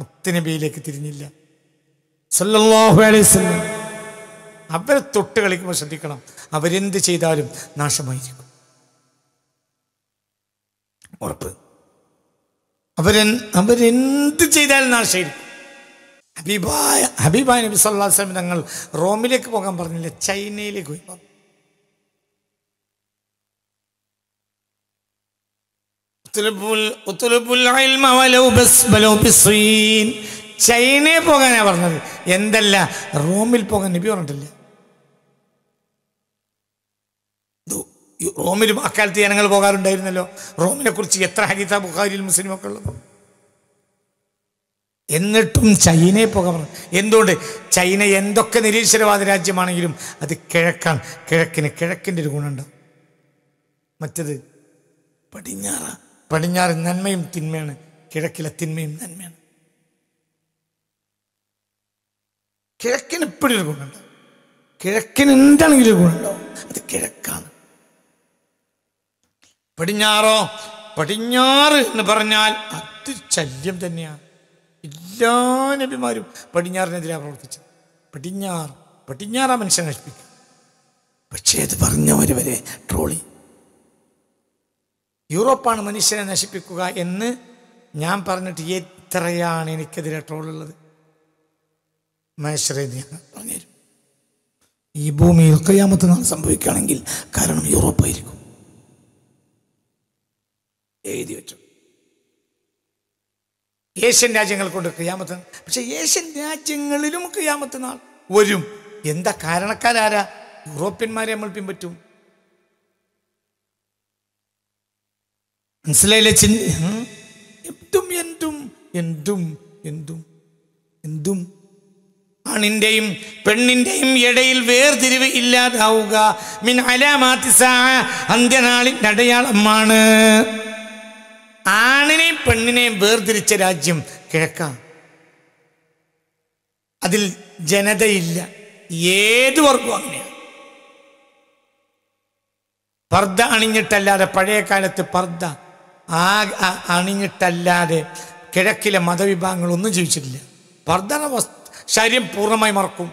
മുക്തിനബിയിലേക്ക് തിരിഞ്ഞില്ല അവരെ തൊട്ട് കളിക്കുമ്പോൾ ശ്രദ്ധിക്കണം അവരെന്ത് ചെയ്താലും നാശമായിരിക്കും ഉറപ്പ് അവരെ അവരെന്ത് ചെയ്താലും നാശമായിരിക്കും ഹബീബായ ഹബീബായ നബി സല്ലാസ്ലം തങ്ങൾ റോമിലേക്ക് പോകാൻ പറഞ്ഞില്ല ചൈനയിലേക്ക് പോയി ചൈനയിൽ പോകാനാ പറഞ്ഞത് എന്തല്ല റോമിൽ പോകാൻ നബി പറഞ്ഞിട്ടില്ല റോമിലും അക്കാലത്ത് ജനങ്ങൾ പോകാറുണ്ടായിരുന്നല്ലോ റോമിനെ കുറിച്ച് എത്ര ഹരിത മുസ്ലിം ഒക്കെ ഉള്ളത് എന്നിട്ടും ചൈനയെ പോകാൻ പറഞ്ഞു എന്തുകൊണ്ട് ചൈന എന്തൊക്കെ നിരീശ്വരവാദ രാജ്യമാണെങ്കിലും അത് കിഴക്കാണ് കിഴക്കിന് കിഴക്കിൻ്റെ ഒരു ഗുണമുണ്ട് മറ്റത് പടിഞ്ഞാറാണ് പടിഞ്ഞാറ് നന്മയും തിന്മയാണ് കിഴക്കിലെ തിന്മയും നന്മയാണ് കിഴക്കിന് എപ്പോഴും ഒരു ഗുണമുണ്ടാവും കിഴക്കിന് എന്താണെങ്കിലും ഒരു ഗുണമുണ്ടാവും അത് കിഴക്കാണ് പടിഞ്ഞാറോ പടിഞ്ഞാറ് എന്ന് പറഞ്ഞാൽ അത് ശല്യം തന്നെയാണ് എല്ലാ നബിമാരും പടിഞ്ഞാറിനെതിരെ പ്രവർത്തിച്ചത് പടിഞ്ഞാറ് പടിഞ്ഞാറാ മനുഷ്യനെ നശിപ്പിക്കും പക്ഷേ അത് പറഞ്ഞവർ വരെ ട്രോളി യൂറോപ്പാണ് മനുഷ്യനെ നശിപ്പിക്കുക എന്ന് ഞാൻ പറഞ്ഞിട്ട് എത്രയാണ് എനിക്കെതിരെ ട്രോളുള്ളത് മഹേശ്വരേ ഞാൻ ഈ ഭൂമിയിൽ കയ്യാമത്ത് നാൾ സംഭവിക്കുകയാണെങ്കിൽ കാരണം യൂറോപ്പായിരിക്കും എഴുതി വെച്ചു ഏഷ്യൻ രാജ്യങ്ങൾ കൊണ്ട് കയ്യാമത്ത് പക്ഷെ ഏഷ്യൻ രാജ്യങ്ങളിലും കയ്യാമത്ത് നാൾ വരും എന്താ കാരണക്കാരാരാ യൂറോപ്യന്മാരെ നമ്മൾ പിൻപറ്റും മനസ്സിലായില്ലേ ചിന് എന്തും എന്തും എന്തും എന്തും എന്തും ആണിൻ്റെയും പെണ്ണിൻ്റെയും ഇടയിൽ വേർതിരിവ് ഇല്ലാതാവുക മിൻ അലാമാത്തിസ അന്ത്യനാളിൻ്റെ അടയാളമാണ് ആണിനെയും പെണ്ണിനെയും വേർതിരിച്ച രാജ്യം കിഴക്കാം അതിൽ ജനതയില്ല ഏത് വർഗവും അങ്ങനെയാണ് പർദ്ദ അണിഞ്ഞിട്ടല്ലാതെ പഴയ കാലത്ത് പർദ്ദ ആ അണിഞ്ഞിട്ടല്ലാതെ കിഴക്കിലെ മതവിഭാഗങ്ങൾ ഒന്നും ജീവിച്ചിട്ടില്ല വർദ്ധന ശരീരം പൂർണ്ണമായി മറക്കും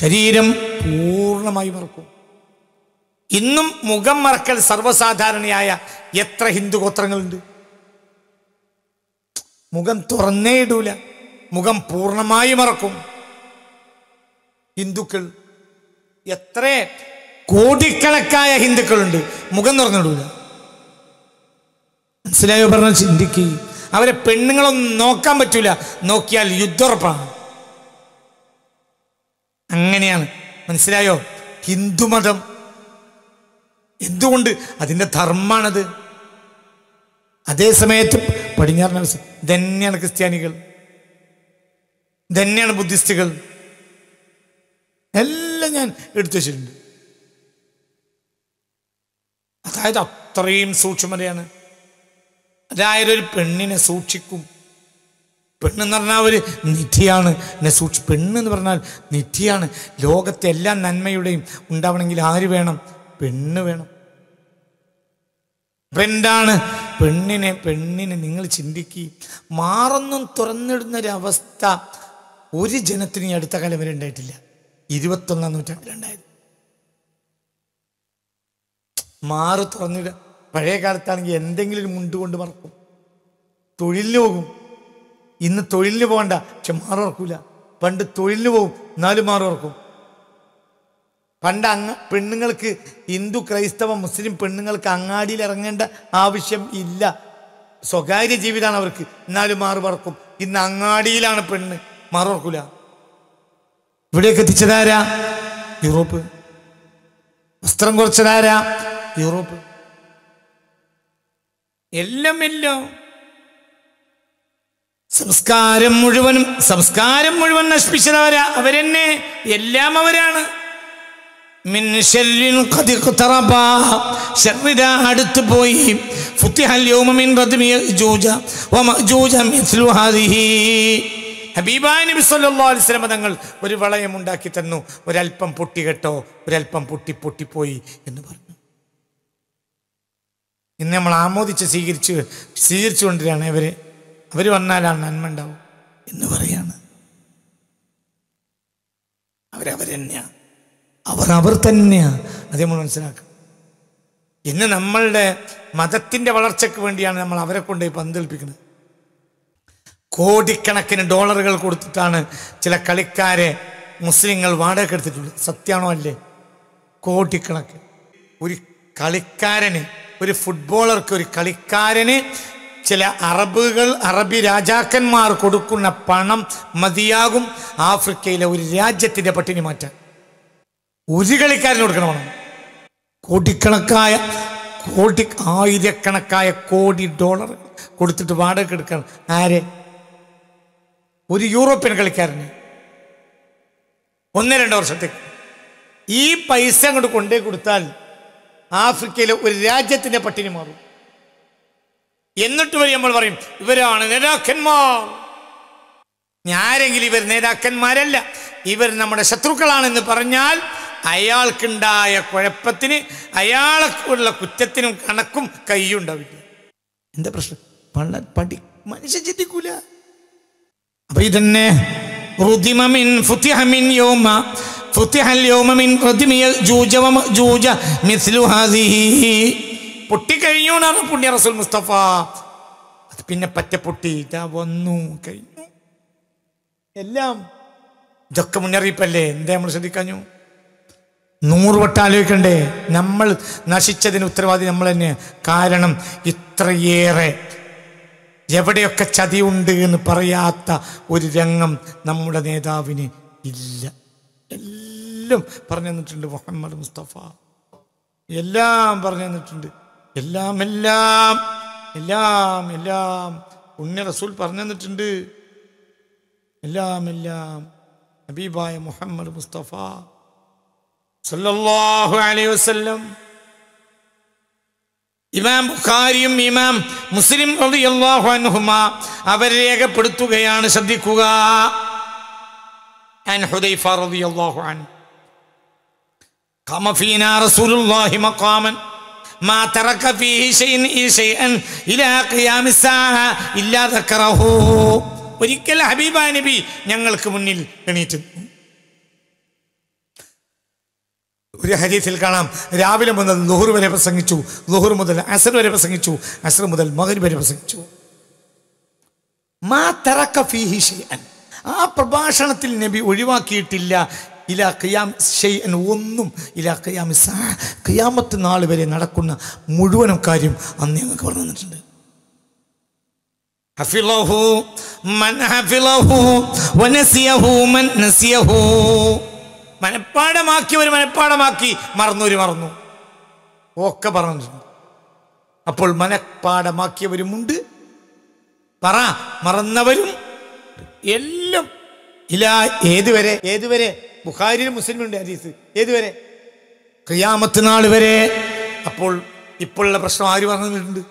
ശരീരം പൂർണ്ണമായി മറക്കും ഇന്നും മുഖം മറക്കൽ സർവ്വസാധാരണയായ എത്ര ഹിന്ദു ഗോത്രങ്ങളുണ്ട് മുഖം തുറന്നേ ഇടൂല മുഖം പൂർണ്ണമായി മറക്കും ഹിന്ദുക്കൾ എത്ര കോടിക്കണക്കായ ഹിന്ദുക്കളുണ്ട് മുഖം തുറന്നിടൂല മനസ്സിലായോ പറഞ്ഞ ചിന്തിക്ക് അവരെ പെണ്ണുങ്ങളൊന്നും നോക്കാൻ പറ്റൂല നോക്കിയാൽ യുദ്ധോറപ്പാണ് അങ്ങനെയാണ് മനസ്സിലായോ ഹിന്ദുമതം എന്തുകൊണ്ട് അതിൻ്റെ ധർമ്മമാണത് അതേ സമയത്ത് പടിഞ്ഞാറൻ അവസ്ഥ തന്നെയാണ് ക്രിസ്ത്യാനികൾ തന്നെയാണ് ബുദ്ധിസ്റ്റുകൾ എല്ലാം ഞാൻ എടുത്തു വെച്ചിട്ടുണ്ട് അതായത് അത്രയും സൂക്ഷ്മതയാണ് അതായത് ഒരു പെണ്ണിനെ സൂക്ഷിക്കും പെണ്ണെന്ന് പറഞ്ഞാൽ ഒരു നിധിയാണ് എന്നെ സൂക്ഷി പെണ്ണെന്ന് പറഞ്ഞാൽ നിധിയാണ് ലോകത്തെ എല്ലാ നന്മയുടെയും ഉണ്ടാവണമെങ്കിൽ ആര് വേണം പെണ്ണ് വേണം എന്താണ് പെണ്ണിനെ പെണ്ണിനെ നിങ്ങൾ ചിന്തിക്കുക മാറൊന്നും തുറന്നിടുന്നൊരവസ്ഥ ഒരു ജനത്തിന് ഈ അടുത്ത കാലം വരെ ഉണ്ടായിട്ടില്ല ഇരുപത്തൊന്നാം നൂറ്റാണ്ടിലുണ്ടായത് മാറു തുറന്നിടുക പഴയ കാലത്താണെങ്കിൽ എന്തെങ്കിലും മുണ്ട് കൊണ്ട് മറക്കും തൊഴിലിന് പോകും ഇന്ന് തൊഴിലിന് പോകണ്ട പക്ഷെ മാറുറക്കൂല പണ്ട് തൊഴിലിന് പോകും എന്നാലും മാറുറക്കും പണ്ട് അങ്ങ പെണ്ണുങ്ങൾക്ക് ഹിന്ദു ക്രൈസ്തവ മുസ്ലിം പെണ്ണുങ്ങൾക്ക് അങ്ങാടിയിൽ ഇറങ്ങേണ്ട ആവശ്യം ഇല്ല സ്വകാര്യ ജീവിതമാണ് അവർക്ക് എന്നാലും മാറി മറക്കും ഇന്ന് അങ്ങാടിയിലാണ് പെണ്ണ് മാറുറക്കൂല ഇവിടെയൊക്കെ എത്തിച്ചതാരാ യൂറോപ്പ് വസ്ത്രം കുറച്ചതാരാ യൂറോപ്പ് എല്ലാമെല്ലാം സംസ്കാരം മുഴുവനും സംസ്കാരം മുഴുവൻ നശിപ്പിച്ചവരാ അവരെന്നെ എല്ലാം അവരാണ് അടുത്തു പോയി ഹബീബായ നബി സല്ലല്ലാഹു അലൈഹി വസല്ലം തങ്ങൾ ഒരു വളയം ഉണ്ടാക്കി തന്നു ഒരല്പം കെട്ടോ ഒരല്പം പൊട്ടി പൊട്ടിപ്പോയി എന്ന് പറഞ്ഞു ഇന്ന് നമ്മൾ ആമോദിച്ച് സ്വീകരിച്ച് കൊണ്ടിരാണ് ഇവർ അവർ വന്നാലാണ് നന്മ ഉണ്ടാവും എന്ന് പറയാണ് അവരവരെന്നെയാണ് അവർ അവർ തന്നെയാണ് അത് നമ്മൾ മനസ്സിലാക്കുക ഇന്ന് നമ്മളുടെ മതത്തിന്റെ വളർച്ചയ്ക്ക് വേണ്ടിയാണ് നമ്മൾ അവരെ കൊണ്ട് പന്തേൽപ്പിക്കുന്നത് കോടിക്കണക്കിന് ഡോളറുകൾ കൊടുത്തിട്ടാണ് ചില കളിക്കാരെ മുസ്ലിങ്ങൾ വാടക എടുത്തിട്ടുള്ളത് സത്യമാണോ അല്ലേ കോടിക്കണക്കിന് ഒരു കളിക്കാരന് ഒരു ഫുട്ബോളർക്ക് ഒരു കളിക്കാരന് ചില അറബുകൾ അറബി രാജാക്കന്മാർ കൊടുക്കുന്ന പണം മതിയാകും ആഫ്രിക്കയിലെ ഒരു രാജ്യത്തിൻ്റെ പട്ടിണി മാറ്റാൻ ഒരു കളിക്കാരന് കൊടുക്കണമെന്ന് കോടിക്കണക്കായ കോടി ആയിരക്കണക്കായ കോടി ഡോളർ കൊടുത്തിട്ട് വാടക എടുക്കണം ആരെ ഒരു യൂറോപ്യൻ കളിക്കാരന് ഒന്ന് രണ്ട് വർഷത്തേക്ക് ഈ പൈസ അങ്ങോട്ട് കൊണ്ടേ കൊടുത്താൽ ആഫ്രിക്കയിലെ ഒരു രാജ്യത്തിൻ്റെ പട്ടിണി മാറും എന്നിട്ട് വഴി നമ്മൾ പറയും ഇവരാണ് നേതാക്കന്മാർ ഞാരെങ്കിലും ഇവർ നേതാക്കന്മാരല്ല ഇവർ നമ്മുടെ ശത്രുക്കളാണെന്ന് പറഞ്ഞാൽ അയാൾക്കുണ്ടായ കുഴപ്പത്തിന് അയാൾക്കുള്ള കുറ്റത്തിനും കണക്കും കൈയുണ്ടാവില്ല എന്താ പ്രശ്നം പള്ള പടി മനുഷ്യ ചിന്തിക്കൂല അപ്പൊ ഇതന്നെ പൊട്ടിക്കഴിഞ്ഞു പുണ്യ റസുൽ മുസ്തഫ അത് പിന്നെ പറ്റ പൊട്ടി വന്നു കഴിഞ്ഞു എല്ലാം ഇതൊക്കെ മുന്നറിയിപ്പല്ലേ എന്താ നമ്മൾ ശ്രദ്ധിക്കഞ്ഞു നൂറ് വട്ടം ആലോചിക്കണ്ടേ നമ്മൾ നശിച്ചതിന് ഉത്തരവാദി നമ്മൾ തന്നെ കാരണം ഇത്രയേറെ എവിടെയൊക്കെ ചതിയുണ്ട് എന്ന് പറയാത്ത ഒരു രംഗം നമ്മുടെ നേതാവിന് ഇല്ല എല്ലാം പറഞ്ഞു തന്നിട്ടുണ്ട് മുഹമ്മദ് മുസ്തഫ എല്ലാം പറഞ്ഞു തന്നിട്ടുണ്ട് എല്ലാം എല്ലാം എല്ലാം എല്ലാം ഉണ്ണി റസൂൽ പറഞ്ഞു തന്നിട്ടുണ്ട് എല്ലാം എല്ലാം നബീബായ മുഹമ്മദ് മുസ്തഫ സല്ലല്ലാഹു അലൈഹി വസല്ലം ഇമാം ബുഖാരിയും ഇമാം മുസ്ലിം അള്ളാഹു അനുഹുമ അവർ രേഖപ്പെടുത്തുകയാണ് ശ്രദ്ധിക്കുക ഒരിക്കൽ ഹബീബ നബി ഞങ്ങൾക്ക് മുന്നിൽ എണീറ്റു ഒരു ഹരീസിൽ കാണാം രാവിലെ മുതൽ ലുഹുർ വരെ പ്രസംഗിച്ചു ലുഹുർ മുതൽ അസർ വരെ പ്രസംഗിച്ചു അസർ മുതൽ മകൻ വരെ പ്രസംഗിച്ചു മാ തറക്ക ഫീഹി ഷെയ്അൻ ആ പ്രഭാഷണത്തിൽ നബി ഒഴിവാക്കിയിട്ടില്ല ഇല ഖിയാം ഷെയ്ൻ ഒന്നും ഇല ഖിയാം ഖിയാമത്ത് നാൾ വരെ നടക്കുന്ന മുഴുവനും കാര്യം അന്ന് ഞങ്ങൾക്ക് പറഞ്ഞു തന്നിട്ടുണ്ട് മനപ്പാടമാക്കി മൻ മനപ്പാടമാക്കി വനസിയഹു മൻ നസിയഹു മറന്നു ഒക്കെ പറഞ്ഞിട്ടുണ്ട് അപ്പോൾ മനപ്പാടമാക്കിയവരുമുണ്ട് പറ മറന്നവരും എല്ലാം ഇല്ല ഏതുവരെ ഏതുവരെ ബുഖാരിയിൽ ഉണ്ട് ഹദീസ് ഏതുവരെ ക്രിയാമത്ത് നാൾ വരെ അപ്പോൾ ഇപ്പോഴുള്ള പ്രശ്നം ആര് പറഞ്ഞിട്ടുണ്ട്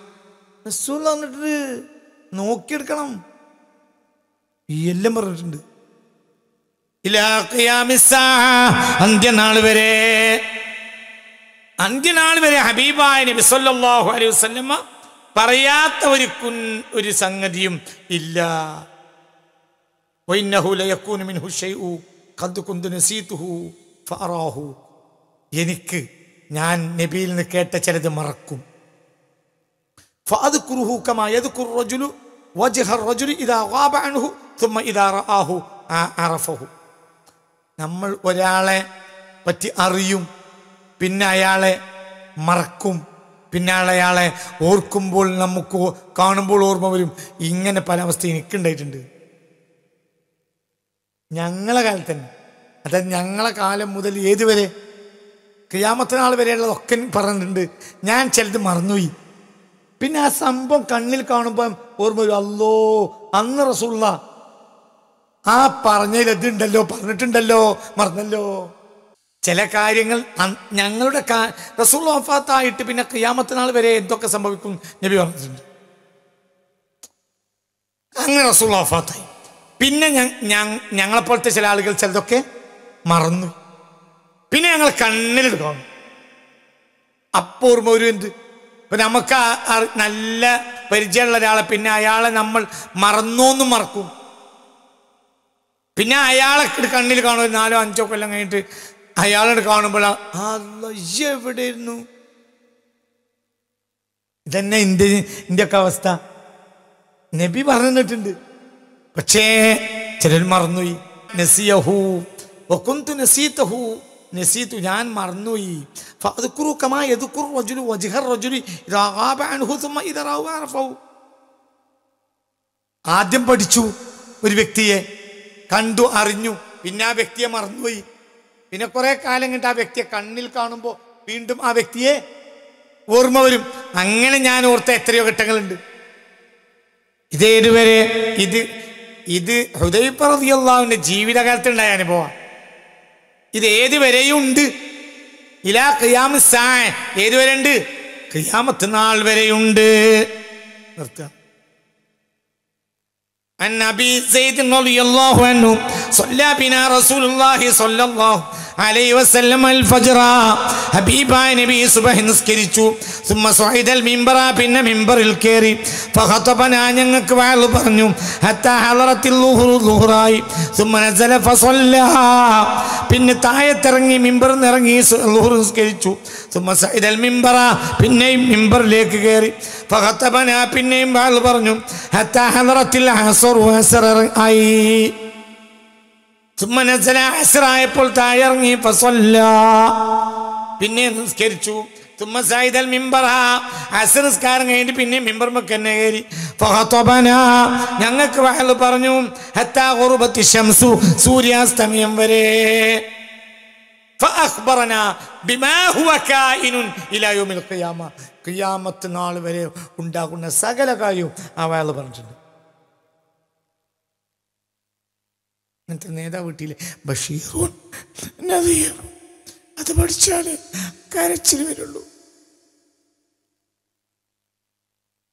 റസൂൽ പറഞ്ഞിട്ട് നോക്കിയെടുക്കണം എല്ലാം പറഞ്ഞിട്ടുണ്ട് അന്ത്യനാൾ വരെ അന്ത്യനാൾ വരെ ഹബീബായ നബി സല്ലല്ലാഹു അലൈഹി വസല്ലമ പറയാത്ത ഒരു കുൻ ഒരു സംഗതിയും ഇല്ല എനിക്ക് ഞാൻ നബിയിൽ നിന്ന് കേട്ട ചിലത് മറക്കും നമ്മൾ ഒരാളെ പറ്റി അറിയും പിന്നെ അയാളെ മറക്കും പിന്നെ അയാളെ ഓർക്കുമ്പോൾ നമുക്ക് കാണുമ്പോൾ ഓർമ്മ വരും ഇങ്ങനെ പല അവസ്ഥ എനിക്കുണ്ടായിട്ടുണ്ട് ഞങ്ങളെ കാലത്ത് തന്നെ അതായത് ഞങ്ങളെ കാലം മുതൽ ഏതുവരെ ക്രിയാമത്തനാൾ വരെയുള്ളതൊക്കെ പറഞ്ഞിട്ടുണ്ട് ഞാൻ ചിലത് മറന്നുപോയി പിന്നെ ആ സംഭവം കണ്ണിൽ കാണുമ്പോൾ ഓർമ്മ വരും അല്ലോ അന്ന് റസൂള്ള ആ പറഞ്ഞതിൽ ഇതുണ്ടല്ലോ പറഞ്ഞിട്ടുണ്ടല്ലോ മറന്നല്ലോ ചില കാര്യങ്ങൾ ഞങ്ങളുടെ റസൂൾ വഫാത്തായിട്ട് പിന്നെ ക്രിയാമത്തനാൾ വരെ എന്തൊക്കെ സംഭവിക്കും നബി പറഞ്ഞിട്ടുണ്ട് അങ്ങനെ റസൂൾ വഫാത്തായി പിന്നെ ഞങ്ങളെപ്പോലത്തെ ചില ആളുകൾ ചിലതൊക്കെ മറന്നു പിന്നെ ഞങ്ങൾ കണ്ണിൽ കാണും അപ്പൂർമ്മ ഒരു എന്ത് ഇപ്പം നമുക്ക് നല്ല പരിചയമുള്ള ഒരാളെ പിന്നെ അയാളെ നമ്മൾ മറന്നോന്നും മറക്കും പിന്നെ അയാളെ കണ്ണിൽ കാണും നാലോ അഞ്ചോ കൊല്ലം കഴിഞ്ഞിട്ട് അയാളോട് കാണുമ്പോൾ എവിടെയിരുന്നു ഇതന്നെ ഇന്ത്യ ഇന്ത്യയൊക്കെ അവസ്ഥ നബി പറഞ്ഞിട്ടുണ്ട് പക്ഷേ ചിലർ മറന്നുപോയി ഞാൻ മറന്നുപോയി റജുലു റജുലി അൻഹു ആദ്യം പഠിച്ചു ഒരു വ്യക്തിയെ കണ്ടു അറിഞ്ഞു പിന്നെ ആ വ്യക്തിയെ മറന്നുപോയി പിന്നെ കുറെ കാലം കഴിഞ്ഞിട്ട് ആ വ്യക്തിയെ കണ്ണിൽ കാണുമ്പോൾ വീണ്ടും ആ വ്യക്തിയെ ഓർമ്മ വരും അങ്ങനെ ഞാൻ ഓർത്ത എത്രയോ ഘട്ടങ്ങളുണ്ട് ഇതേതുവരെ ഇത് ഇത് ഹൃദയപ്പ റതിയല്ലാവിൻ്റെ ജീവിതകാലത്തുണ്ടായ അനുഭവം ഇത് ഏതുവരെയും ഉണ്ട് ഇലാ ക്രിയാമസാ ഏതുവരെ ഉണ്ട് ക്രിയാമത്ത് നാൾ വരെയുണ്ട് നിർത്തുക عن ابي زيد رضي അൻഹു عنه ബിനാ റസൂലുള്ളാഹി رسول ഫജ്റ ഹബീബായ പിന്നെ മിമ്പറിൽ കയറി ഞങ്ങൾക്ക് വാള് പറഞ്ഞു ഹത്ത നസല പിന്നെ താഴത്തിറങ്ങി മിമ്പറിൽ നിറങ്ങി ലുഹുർ നിസ്കരിച്ചു മിമ്പറ പിന്നെയും മിമ്പറിലേക്ക് കയറി പിന്നെയും വാള് പറഞ്ഞു ആയി മനസ്സിലായപ്പോൾ തായറങ്ങി പിന്നെ നിസ്കരിച്ചു തുമ്മ സൈതൽ പിന്നെ മിമ്പർ മുക്കന്നെ കയറി ഞങ്ങൾക്ക് വഹൽ പറഞ്ഞു ഹത്താ സൂര്യാസ്തമയം വരെ വരെ ഉണ്ടാകുന്ന സകല കാര്യവും ആ വയൽ പറഞ്ഞിട്ടുണ്ട് ഇന്നത്തെ നേതാവ് വീട്ടിലെ ബഷീറും അത് പഠിച്ചാൽ കരച്ചിൽ വരുള്ളൂ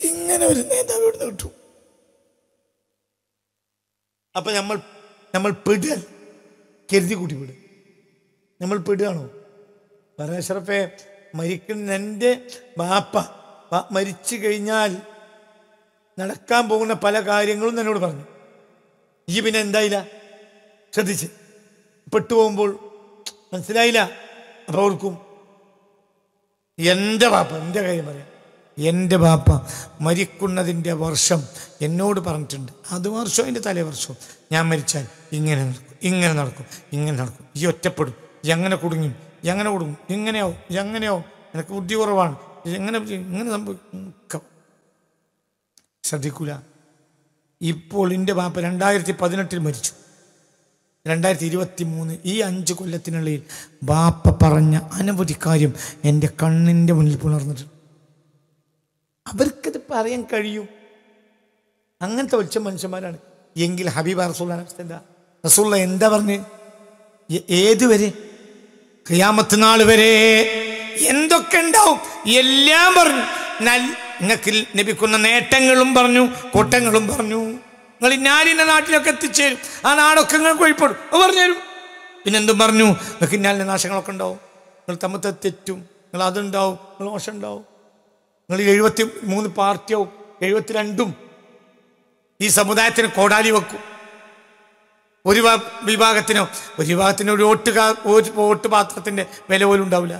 ഇങ്ങനെ ഒരു നേതാവ് ഇവിടെ കിട്ടും അപ്പൊ നമ്മൾ നമ്മൾ പെടുക കരുതി കൂട്ടി വിടുക നമ്മൾ പെടുകയാണോ പരമേശ്വരപ്പെ മരിക്കുന്ന എൻ്റെ ബാപ്പ മരിച്ചു കഴിഞ്ഞാൽ നടക്കാൻ പോകുന്ന പല കാര്യങ്ങളും എന്നോട് പറഞ്ഞു ഈ പിന്നെ എന്തായില്ല ശ്രദ്ധിച്ച് പെട്ടുപോകുമ്പോൾ മനസ്സിലായില്ല അപ്പോൾ ഓർക്കും എൻ്റെ ബാപ്പ എൻ്റെ കാര്യം പറയാം എൻ്റെ ബാപ്പ മരിക്കുന്നതിൻ്റെ വർഷം എന്നോട് പറഞ്ഞിട്ടുണ്ട് അത് വർഷവും എൻ്റെ തലേ വർഷവും ഞാൻ മരിച്ചാൽ ഇങ്ങനെ നടക്കും ഇങ്ങനെ നടക്കും ഇങ്ങനെ നടക്കും ഈ ഒറ്റപ്പെടും എങ്ങനെ കുടുങ്ങും എങ്ങനെ കുടുങ്ങും ഇങ്ങനെയാവും എങ്ങനെയാവും എനിക്ക് ബുദ്ധി കുറവാണ് എങ്ങനെ ഇങ്ങനെ സംഭവിക്കും ശ്രദ്ധിക്കൂല ഇപ്പോൾ എൻ്റെ ബാപ്പ രണ്ടായിരത്തി പതിനെട്ടിൽ മരിച്ചു രണ്ടായിരത്തി ഇരുപത്തി മൂന്ന് ഈ അഞ്ച് കൊല്ലത്തിനുള്ളിൽ ബാപ്പ പറഞ്ഞ അനവധി കാര്യം എൻ്റെ കണ്ണിൻ്റെ മുന്നിൽ പുണർന്നിട്ടുണ്ട് അവർക്കത് പറയാൻ കഴിയും അങ്ങനത്തെ ഒച്ച മനുഷ്യന്മാരാണ് എങ്കിൽ ഹബീബ റസൂള്ള എന്താ റസൂള്ള എന്താ പറഞ്ഞ് ഏതുവരെ ക്രിയാമത്ത് നാൾ വരെ എന്തൊക്കെ ഉണ്ടാവും എല്ലാം പറഞ്ഞു നിങ്ങൾക്ക് ലഭിക്കുന്ന നേട്ടങ്ങളും പറഞ്ഞു കൂട്ടങ്ങളും പറഞ്ഞു നിങ്ങൾ ഇന്നാലിൻ്റെ നാട്ടിലൊക്കെ എത്തിച്ചേരും ആ നാടൊക്കെ നിങ്ങൾക്ക് വഴിപ്പെടും പറഞ്ഞുതരും പിന്നെന്തും പറഞ്ഞു നിങ്ങൾക്ക് ഇന്നാലിൻ്റെ നാശങ്ങളൊക്കെ ഉണ്ടാവും നിങ്ങൾ തമ്മത്തെ തെറ്റും നിങ്ങൾ അതുണ്ടാവും നിങ്ങൾ മോശം ഉണ്ടാവും നിങ്ങൾ എഴുപത്തി മൂന്ന് പാർട്ടിയാവും രണ്ടും ഈ സമുദായത്തിന് കോടാലി വെക്കും ഒരു വിഭാഗത്തിനോ ഒരു വിഭാഗത്തിനോ ഒരു വോട്ട് ഒരു വോട്ട് പാത്രത്തിൻ്റെ വില പോലും ഉണ്ടാവില്ല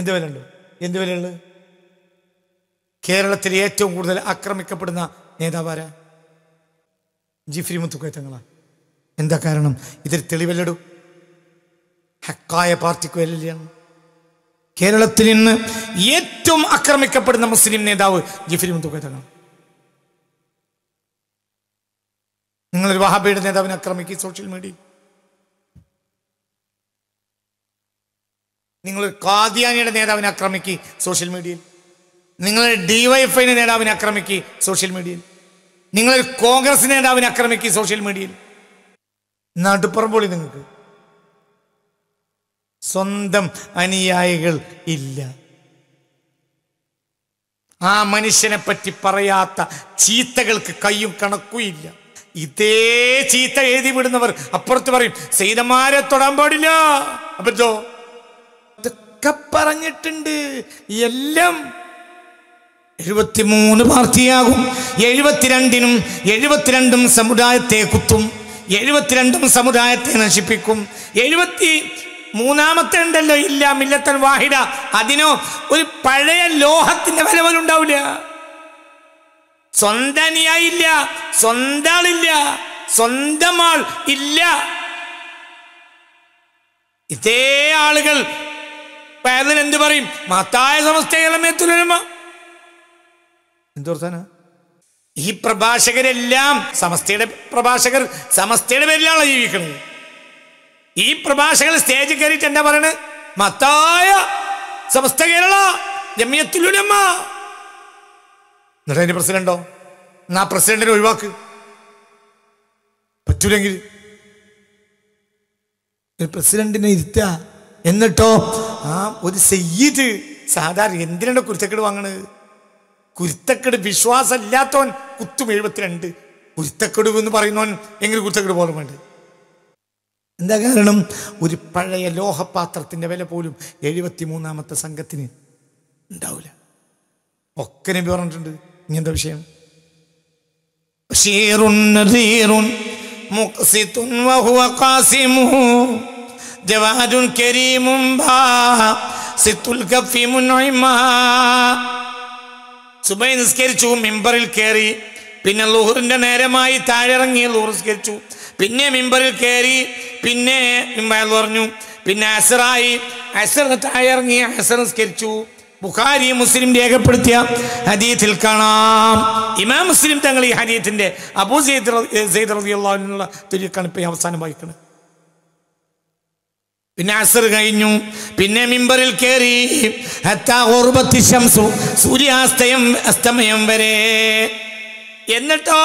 എന്ത് വില എന്ത് വിലയുള്ളത് കേരളത്തിൽ ഏറ്റവും കൂടുതൽ ആക്രമിക്കപ്പെടുന്ന നേതാവാരാ ജിഫ്രി മുത്തുക്കയത്തങ്ങളാണ് എന്താ കാരണം ഇതിൽ തെളിവല്ലടൂ ഹക്കായ പാർട്ടിക്ക് വരില്ലയാണ് കേരളത്തിൽ നിന്ന് ഏറ്റവും ആക്രമിക്കപ്പെടുന്ന മുസ്ലിം നേതാവ് ജിഫ്രി മുത്തുക്കയറ്റങ്ങൾ നിങ്ങളൊരു വഹാബിയുടെ നേതാവിനെ ആക്രമിക്കും സോഷ്യൽ മീഡിയ നിങ്ങൾ കാദിയാനിയുടെ നേതാവിനെ ആക്രമിക്കും സോഷ്യൽ മീഡിയയിൽ നിങ്ങൾ ഡിവൈഫൈ നേതാവിനെ ആക്രമിക്കി സോഷ്യൽ മീഡിയയിൽ നിങ്ങൾ കോൺഗ്രസ് നേതാവിനെ ആക്രമിക്കി സോഷ്യൽ മീഡിയയിൽ നടുപ്പുറമ്പോളി നിങ്ങൾക്ക് സ്വന്തം അനുയായികൾ ഇല്ല ആ മനുഷ്യനെ പറ്റി പറയാത്ത ചീത്തകൾക്ക് കയ്യും കണക്കും ഇല്ല ഇതേ ചീത്ത എഴുതി വിടുന്നവർ അപ്പുറത്ത് പറയും സീതമാരെ തൊടാൻ പാടില്ല അപ്പോ അതൊക്കെ പറഞ്ഞിട്ടുണ്ട് എല്ലാം എഴുപത്തിമൂന്ന് പാർട്ടിയാകും എഴുപത്തിരണ്ടിനും എഴുപത്തിരണ്ടും സമുദായത്തെ കുത്തും എഴുപത്തിരണ്ടും സമുദായത്തെ നശിപ്പിക്കും എഴുപത്തി മൂന്നാമത്തെ ഉണ്ടല്ലോ ഇല്ല മില്ലത്തൻ വാഹിഡ അതിനോ ഒരു പഴയ ലോഹത്തിന്റെ വില പോലും ഉണ്ടാവില്ല സ്വന്തം സ്വന്താളില്ല സ്വന്തമാൾ ആളില്ല സ്വന്തം ആൾ ഇല്ല ഇതേ ആളുകൾ വേദന എന്തു പറയും മഹത്തായ സമസ്ത കേരളമേ എന്തോർത്താന ഈ പ്രഭാഷകരെല്ലാം സമസ്തയുടെ പ്രഭാഷകർ സമസ്തയുടെ പേരിലാണോ ജീവിക്കുന്നത് ഈ പ്രഭാഷകൾ സ്റ്റേജിൽ കയറിയിട്ട് എന്താ പറയണ് മത്തായ സമസ്ത കേരള ജമ്യത്തിലുലമ്മ എന്നിട്ട് അതിന്റെ പ്രസിഡന്റോ എന്നാ പ്രസിഡന്റിനെ ഒഴിവാക്ക് പറ്റൂലെങ്കിൽ പ്രസിഡന്റിനെ ഇരുത്ത എന്നിട്ടോ ആ ഒരു സയ്യിദ് സാധാരണ എന്തിനാണ് കുരുത്തക്കേട് വാങ്ങണത് കുരുത്തക്കെട് വിശ്വാസമില്ലാത്തവൻ കുത്തും എഴുപത്തിരണ്ട് കുരുത്തക്കെടു എന്ന് പറയുന്നവൻ എങ്ങനെ കുരുത്തക്കെട് പോലും വേണ്ട എന്താ കാരണം ഒരു പഴയ ലോഹപാത്രത്തിൻ്റെ വില പോലും എഴുപത്തി മൂന്നാമത്തെ സംഘത്തിന് ഉണ്ടാവില്ല ഒക്കെ നബി പറഞ്ഞിട്ടുണ്ട് ഇങ്ങനത്തെ വിഷയം ജവാദുൻ കരീമും സിത്തുൽ കഫീമുൻ സുബൈ നിസ്കരിച്ചു മിമ്പറിൽ കയറി പിന്നെ ലുഹറിൻ്റെ നേരമായി താഴെറങ്ങി ലുഹർ നിസ്കരിച്ചു പിന്നെ മിമ്പറിൽ കയറി പിന്നെ മിമ്പയൽ പറഞ്ഞു പിന്നെ അസറായി അസർ താഴെറങ്ങി അസർ നിസ്കരിച്ചു ബുഖാരി മുസ്ലിം രേഖപ്പെടുത്തിയ ഹദീത്തിൽ കാണാം ഇമാം മുസ്ലിം തങ്ങൾ ഈ ഹദീത്തിന്റെ അബൂ സെയ്ദ് സെയ്ദ് റബിയുള്ള തുല്യക്കാണ് ഇപ്പം അവസാനം വായിക്കുന്നത് പിന്നെ അസർ കഴിഞ്ഞു പിന്നെ മിമ്പറിൽ കയറി ശംസു സൂര്യാസ്തയം അസ്തമയം വരെ എന്നിട്ടോ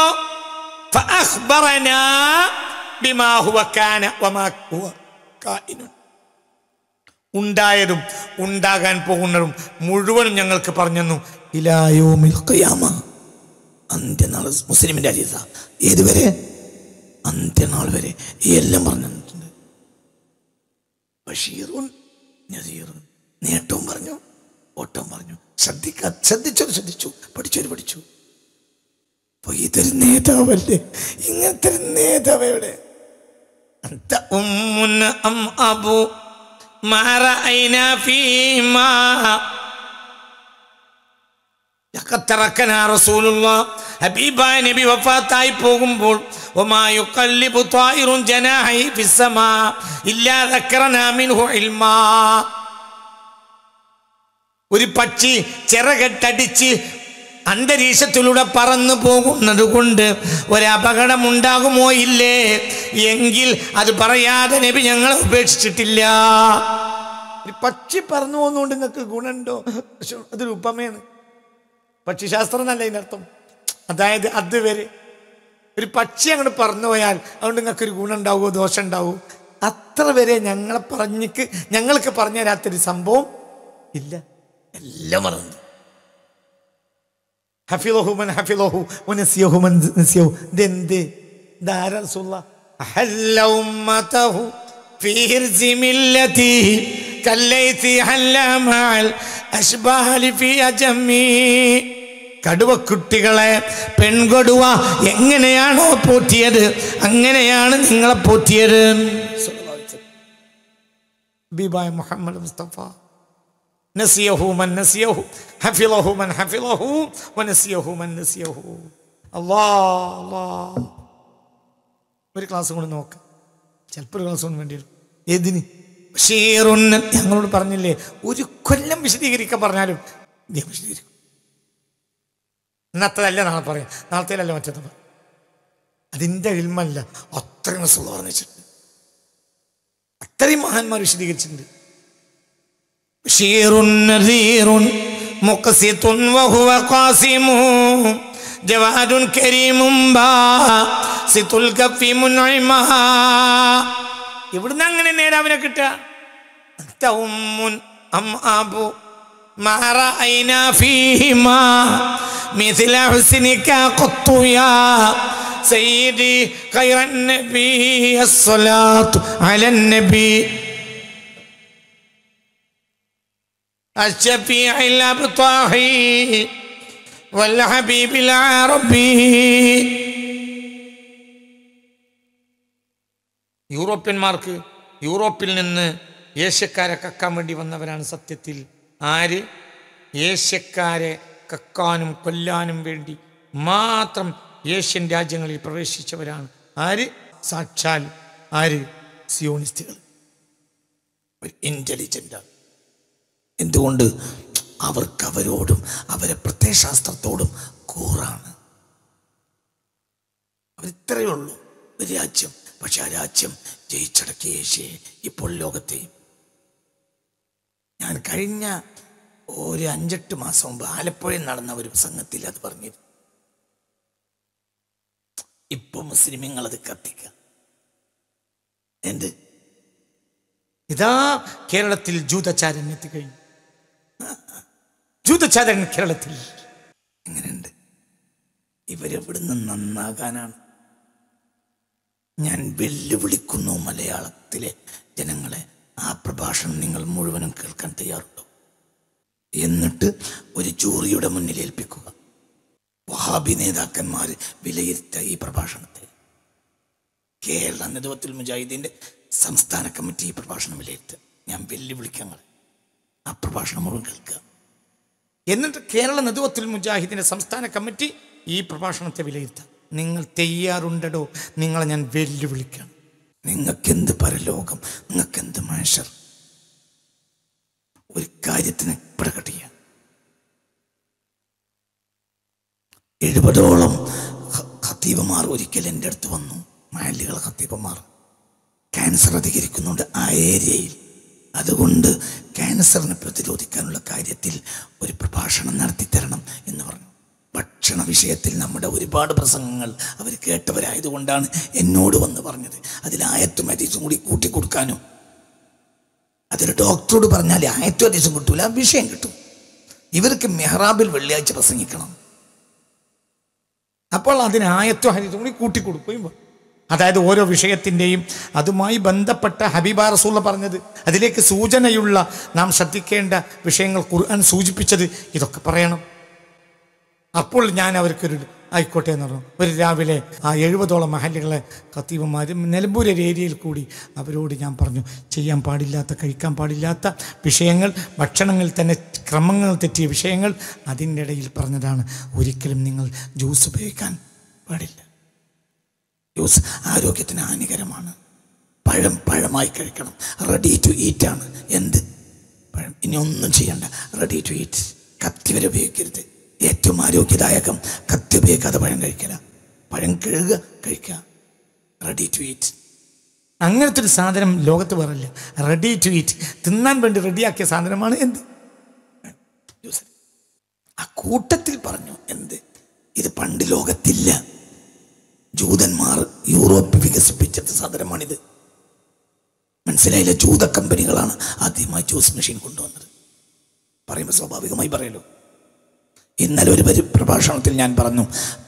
ഉണ്ടായതും ഉണ്ടാകാൻ പോകുന്നതും മുഴുവനും ഞങ്ങൾക്ക് പറഞ്ഞു ഇലായോമിൽക്കയാമ അന്ത്യനാൾ മുസ്ലിമിന്റെ അരീസ ഏതുവരെ അന്ത്യനാൾ വരെ എല്ലാം പറഞ്ഞു ബഷീറുൻ നസീറുൻ നേട്ടവും പറഞ്ഞു ഓട്ടവും പറഞ്ഞു ശ്രദ്ധിക്ക ശ്രദ്ധിച്ചൊരു ശ്രദ്ധിച്ചു പഠിച്ചൊരു പഠിച്ചു അപ്പൊ ഇതൊരു നേതാവല്ലേ ഇങ്ങനത്തെ ഒരു നേതാവയുടെ أم أم أبو ما ഹബീബായ നബി വഫാത്തായി പോകുമ്പോൾ ഒരു പക്ഷി ചിറകെട്ടടിച്ച് അന്തരീക്ഷത്തിലൂടെ പറന്നു പോകുന്നത് കൊണ്ട് ഉണ്ടാകുമോ ഇല്ലേ എങ്കിൽ അത് പറയാതെ നബി ഞങ്ങളെ ഉപേക്ഷിച്ചിട്ടില്ല പക്ഷി പറന്നു പോകുന്നോണ്ട് നിങ്ങൾക്ക് ഗുണമുണ്ടോ അതൊരു ഉപമയാണ് പക്ഷിശാസ്ത്രം എന്നല്ല ഇതിനർത്ഥം അതായത് അത് വരെ ഒരു പക്ഷി അങ്ങോട്ട് പറഞ്ഞു പോയാൽ അതുകൊണ്ട് നിങ്ങൾക്ക് ഒരു ഗുണമുണ്ടാവുമോ ദോഷം ഉണ്ടാവുമോ അത്ര വരെ ഞങ്ങളെ പറഞ്ഞിക്ക് ഞങ്ങൾക്ക് പറഞ്ഞു തരാത്തൊരു സംഭവം ഇല്ല എല്ലാം മറന്നു ഹഫിലോഹുമൻ ഹഫിലോഹു മുനസിയഹുമൻ നസിയഹു ഇതെന്ത് ദാരസുള്ള കുട്ടികളെ പെൺകൊടുവ എങ്ങനെയാണോ പോറ്റിയത് അങ്ങനെയാണ് നിങ്ങളെ പോറ്റിയത് മുഹമ്മദ് മുസ്തഫ മൻ ഹഫിലഹു മൻ ഹഫിലഹു മൻ ഒരു ക്ലാസ് കൊണ്ട് നോക്ക് ചിലപ്പോൾ ഒരു ക്ലാസ് കൊണ്ട് വേണ്ടി വരും ഏതിന് ഷീറുന്നൽ ഞങ്ങളോട് പറഞ്ഞില്ലേ ഒരു കൊല്ലം വിശദീകരിക്കാൻ പറഞ്ഞാലും വിശദീകരിക്കും ഇന്നത്തതല്ല നാളെ പറയാം നാളത്തേലല്ല മറ്റേത് അതിൻ്റെ ഇൽമല്ല അത്രയും റസൂള്ള പറഞ്ഞിട്ടുണ്ട് അത്രയും മഹാന്മാർ വിശദീകരിച്ചിട്ടുണ്ട് എവിടുന്ന് അങ്ങനെ നേരാവിനെ കിട്ടുക യൂറോപ്യന്മാർക്ക് യൂറോപ്പിൽ നിന്ന് ഏഷ്യക്കാരെ കക്കാൻ വേണ്ടി വന്നവരാണ് സത്യത്തിൽ ആര് ഏഷ്യക്കാരെ കക്കാനും കൊല്ലാനും വേണ്ടി മാത്രം ഏഷ്യൻ രാജ്യങ്ങളിൽ പ്രവേശിച്ചവരാണ് ആര് സാക്ഷാൽ ആര് സിയോണിസ്റ്റുകൾ ഇന്റലിജന്റ് എന്തുകൊണ്ട് അവർക്ക് അവരോടും അവരെ പ്രത്യയശാസ്ത്രത്തോടും കൂറാണ് അവരിത്രയുള്ളൂ ഉള്ളൂ ഒരു രാജ്യം പക്ഷെ ആ രാജ്യം ജയിച്ചടക്കിയ ഏഷ്യയെ ഇപ്പോൾ ലോകത്തെയും ഞാൻ കഴിഞ്ഞ ഒരു അഞ്ചെട്ട് മാസം മുമ്പ് ആലപ്പുഴയിൽ നടന്ന ഒരു പ്രസംഗത്തിൽ അത് പറഞ്ഞിരുന്നു ഇപ്പൊ മുസ്ലിമിങ്ങൾ അത് കത്തിക്ക എന്ത് ഇതാ കേരളത്തിൽ ജൂതചാരൻ എത്തിക്കഴിഞ്ഞു ജൂതചാരൻ കേരളത്തിൽ എങ്ങനെയുണ്ട് ഇവരെവിടുന്ന് നന്നാകാനാണ് ഞാൻ വെല്ലുവിളിക്കുന്നു മലയാളത്തിലെ ജനങ്ങളെ ആ പ്രഭാഷണം നിങ്ങൾ മുഴുവനും കേൾക്കാൻ തയ്യാറുണ്ടോ എന്നിട്ട് ഒരു ജൂറിയുടെ മുന്നിൽ ഏൽപ്പിക്കുക വഹാബി നേതാക്കന്മാർ വിലയിരുത്ത ഈ പ്രഭാഷണത്തെ കേരള നേതൃത്വത്തിൽ മുജാഹിദീൻ്റെ സംസ്ഥാന കമ്മിറ്റി ഈ പ്രഭാഷണം വിലയിരുത്തുക ഞാൻ വെല്ലുവിളിക്കാൻ ആ പ്രഭാഷണം മുഴുവൻ കേൾക്കുക എന്നിട്ട് കേരള നെതുവത്തിൽ മുജാഹിദിന്റെ സംസ്ഥാന കമ്മിറ്റി ഈ പ്രഭാഷണത്തെ വിലയിരുത്താം നിങ്ങൾ തയ്യാറുണ്ടോ നിങ്ങളെ ഞാൻ വെല്ലുവിളിക്കണം നിങ്ങൾക്കെന്ത് പരലോകം നിങ്ങൾക്കെന്ത് മനുഷ്യർ ഒരു കാര്യത്തിന് പ്രകടിയ എഴുപതോളം ഹത്തീപമാർ ഒരിക്കൽ എൻ്റെ അടുത്ത് വന്നു മാലികൾ ഹത്തീപമാർ ക്യാൻസർ അധികരിക്കുന്നുണ്ട് ആ ഏരിയയിൽ അതുകൊണ്ട് ക്യാൻസറിനെ പ്രതിരോധിക്കാനുള്ള കാര്യത്തിൽ ഒരു പ്രഭാഷണം നടത്തി തരണം എന്ന് പറഞ്ഞു ഭക്ഷണ വിഷയത്തിൽ നമ്മുടെ ഒരുപാട് പ്രസംഗങ്ങൾ അവർ കേട്ടവരായതുകൊണ്ടാണ് എന്നോട് വന്ന് പറഞ്ഞത് അതിൽ ആയത്തും അതീസും കൂടി കൂട്ടിക്കൊടുക്കാനും അതൊരു ഡോക്ടറോട് പറഞ്ഞാൽ ആയത്തും അതീസും കിട്ടൂല വിഷയം കിട്ടും ഇവർക്ക് മെഹ്റാബിൽ വെള്ളിയാഴ്ച പ്രസംഗിക്കണം അപ്പോൾ അതിന് ആയത്തും ഹരിതും കൂടി കൂട്ടിക്കൊടുക്കുകയും വേണം അതായത് ഓരോ വിഷയത്തിൻ്റെയും അതുമായി ബന്ധപ്പെട്ട ഹബീബ റസൂള്ള പറഞ്ഞത് അതിലേക്ക് സൂചനയുള്ള നാം ശ്രദ്ധിക്കേണ്ട വിഷയങ്ങൾ ഖുർആൻ സൂചിപ്പിച്ചത് ഇതൊക്കെ പറയണം അപ്പോൾ ഞാൻ അവർക്കൊരു ആയിക്കോട്ടെ എന്ന് പറഞ്ഞു ഒരു രാവിലെ ആ എഴുപതോളം മഹല്ലുകളെ കത്തീവന്മാർ നിലമ്പൂർ ഏരിയയിൽ കൂടി അവരോട് ഞാൻ പറഞ്ഞു ചെയ്യാൻ പാടില്ലാത്ത കഴിക്കാൻ പാടില്ലാത്ത വിഷയങ്ങൾ ഭക്ഷണങ്ങളിൽ തന്നെ ക്രമങ്ങൾ തെറ്റിയ വിഷയങ്ങൾ അതിൻ്റെ ഇടയിൽ പറഞ്ഞതാണ് ഒരിക്കലും നിങ്ങൾ ജ്യൂസ് ഉപയോഗിക്കാൻ പാടില്ല ജ്യൂസ് ആരോഗ്യത്തിന് ഹാനികരമാണ് പഴം പഴമായി കഴിക്കണം റെഡി ടു ഈറ്റ് ആണ് എന്ത് പഴം ഇനി ഒന്നും ചെയ്യണ്ട റെഡി ടു ഈറ്റ് കത്തി വരെ ഉപയോഗിക്കരുത് ഏറ്റവും ആരോഗ്യദായകം കത്തിയപേക്കാതെ പഴം കഴിക്കല പഴം കഴുകുക കഴിക്കുക റെഡി ടു ഈറ്റ് അങ്ങനത്തെ ഒരു സാധനം ലോകത്ത് പറയില്ല റെഡി ടു ഈറ്റ് തിന്നാൻ വേണ്ടി റെഡിയാക്കിയ സാധനമാണ് എന്ത് ആ കൂട്ടത്തിൽ പറഞ്ഞു എന്ത് ഇത് പണ്ട് ലോകത്തില്ല ജൂതന്മാർ യൂറോപ്പ് വികസിപ്പിച്ചത് സാധനമാണിത് മനസ്സിലായില്ല ജൂത കമ്പനികളാണ് ആദ്യമായി ജ്യൂസ് മെഷീൻ കൊണ്ടുവന്നത് പറയുമ്പോൾ സ്വാഭാവികമായി പറയല്ലോ ഇന്നലെ ഒരു പരി പ്രഭാഷണത്തിൽ ഞാൻ പറഞ്ഞു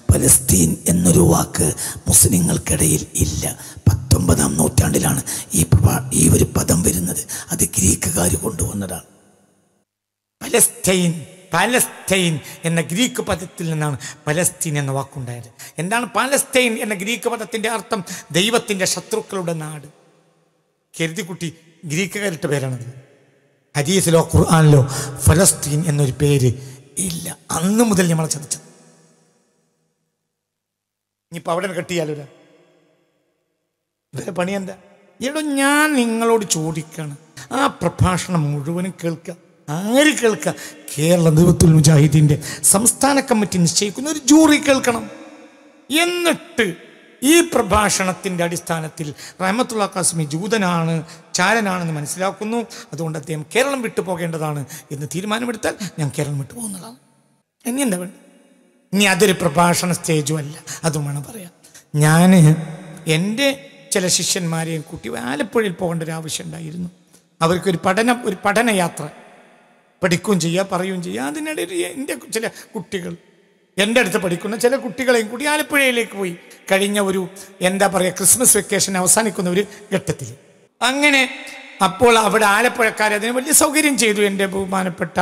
പലസ്തീൻ എന്നൊരു വാക്ക് മുസ്ലിങ്ങൾക്കിടയിൽ ഇല്ല പത്തൊമ്പതാം നൂറ്റാണ്ടിലാണ് ഈ പ്രഭാ ഈ ഒരു പദം വരുന്നത് അത് ഗ്രീക്കുകാർ കൊണ്ടുവന്നതാണ് പലസ്തീൻ പലസ്തൈൻ എന്ന ഗ്രീക്ക് പദത്തിൽ നിന്നാണ് പലസ്തീൻ എന്ന വാക്കുണ്ടായത് എന്താണ് പലസ്തൈൻ എന്ന ഗ്രീക്ക് പദത്തിൻ്റെ അർത്ഥം ദൈവത്തിൻ്റെ ശത്രുക്കളുടെ നാട് കരുതിക്കുട്ടി ഗ്രീക്കുകാരിട്ട പേരാണത് ഹരീസിലോ ഖുർആാനിലോ ഫലസ്തീൻ എന്നൊരു പേര് ഇല്ല അന്ന് മുതൽ ഞമ്മളെ ചതിച്ചത് ഇനിയിപ്പോൾ അവിടെ കെട്ടിയാലോ ഇവരെ പണി എന്താ എടോ ഞാൻ നിങ്ങളോട് ചോദിക്കാണ് ആ പ്രഭാഷണം മുഴുവനും കേൾക്കുക ആര് കേൾക്കുക കേരള ദൈവത്തുൽ മുജാഹിദീൻ്റെ സംസ്ഥാന കമ്മിറ്റി നിശ്ചയിക്കുന്ന ഒരു ജൂറി കേൾക്കണം എന്നിട്ട് ഈ പ്രഭാഷണത്തിൻ്റെ അടിസ്ഥാനത്തിൽ റഹമത്തുള്ള കാസ്മി ജൂതനാണ് ചാരനാണെന്ന് മനസ്സിലാക്കുന്നു അതുകൊണ്ട് അദ്ദേഹം കേരളം വിട്ടു പോകേണ്ടതാണ് എന്ന് തീരുമാനമെടുത്താൽ ഞാൻ കേരളം വിട്ടു പോകുന്നതാണ് ഇനി എന്താ വേണ്ട ഇനി അതൊരു പ്രഭാഷണ സ്റ്റേജും അല്ല അതും വേണം പറയാം ഞാൻ എൻ്റെ ചില ശിഷ്യന്മാരെയും കുട്ടി ആലപ്പുഴയിൽ പോകേണ്ട ഒരു ആവശ്യം ഉണ്ടായിരുന്നു അവർക്കൊരു പഠനം ഒരു പഠനയാത്ര പഠിക്കുകയും ചെയ്യുക പറയുകയും ചെയ്യുക അതിനിടയിൽ എൻ്റെ ചില കുട്ടികൾ എൻ്റെ അടുത്ത് പഠിക്കുന്ന ചില കുട്ടികളെയും കൂടി ആലപ്പുഴയിലേക്ക് പോയി കഴിഞ്ഞ ഒരു എന്താ പറയുക ക്രിസ്മസ് വെക്കേഷൻ അവസാനിക്കുന്ന ഒരു ഘട്ടത്തിൽ അങ്ങനെ അപ്പോൾ അവിടെ ആലപ്പുഴക്കാർ അതിന് വലിയ സൗകര്യം ചെയ്തു എൻ്റെ ബഹുമാനപ്പെട്ട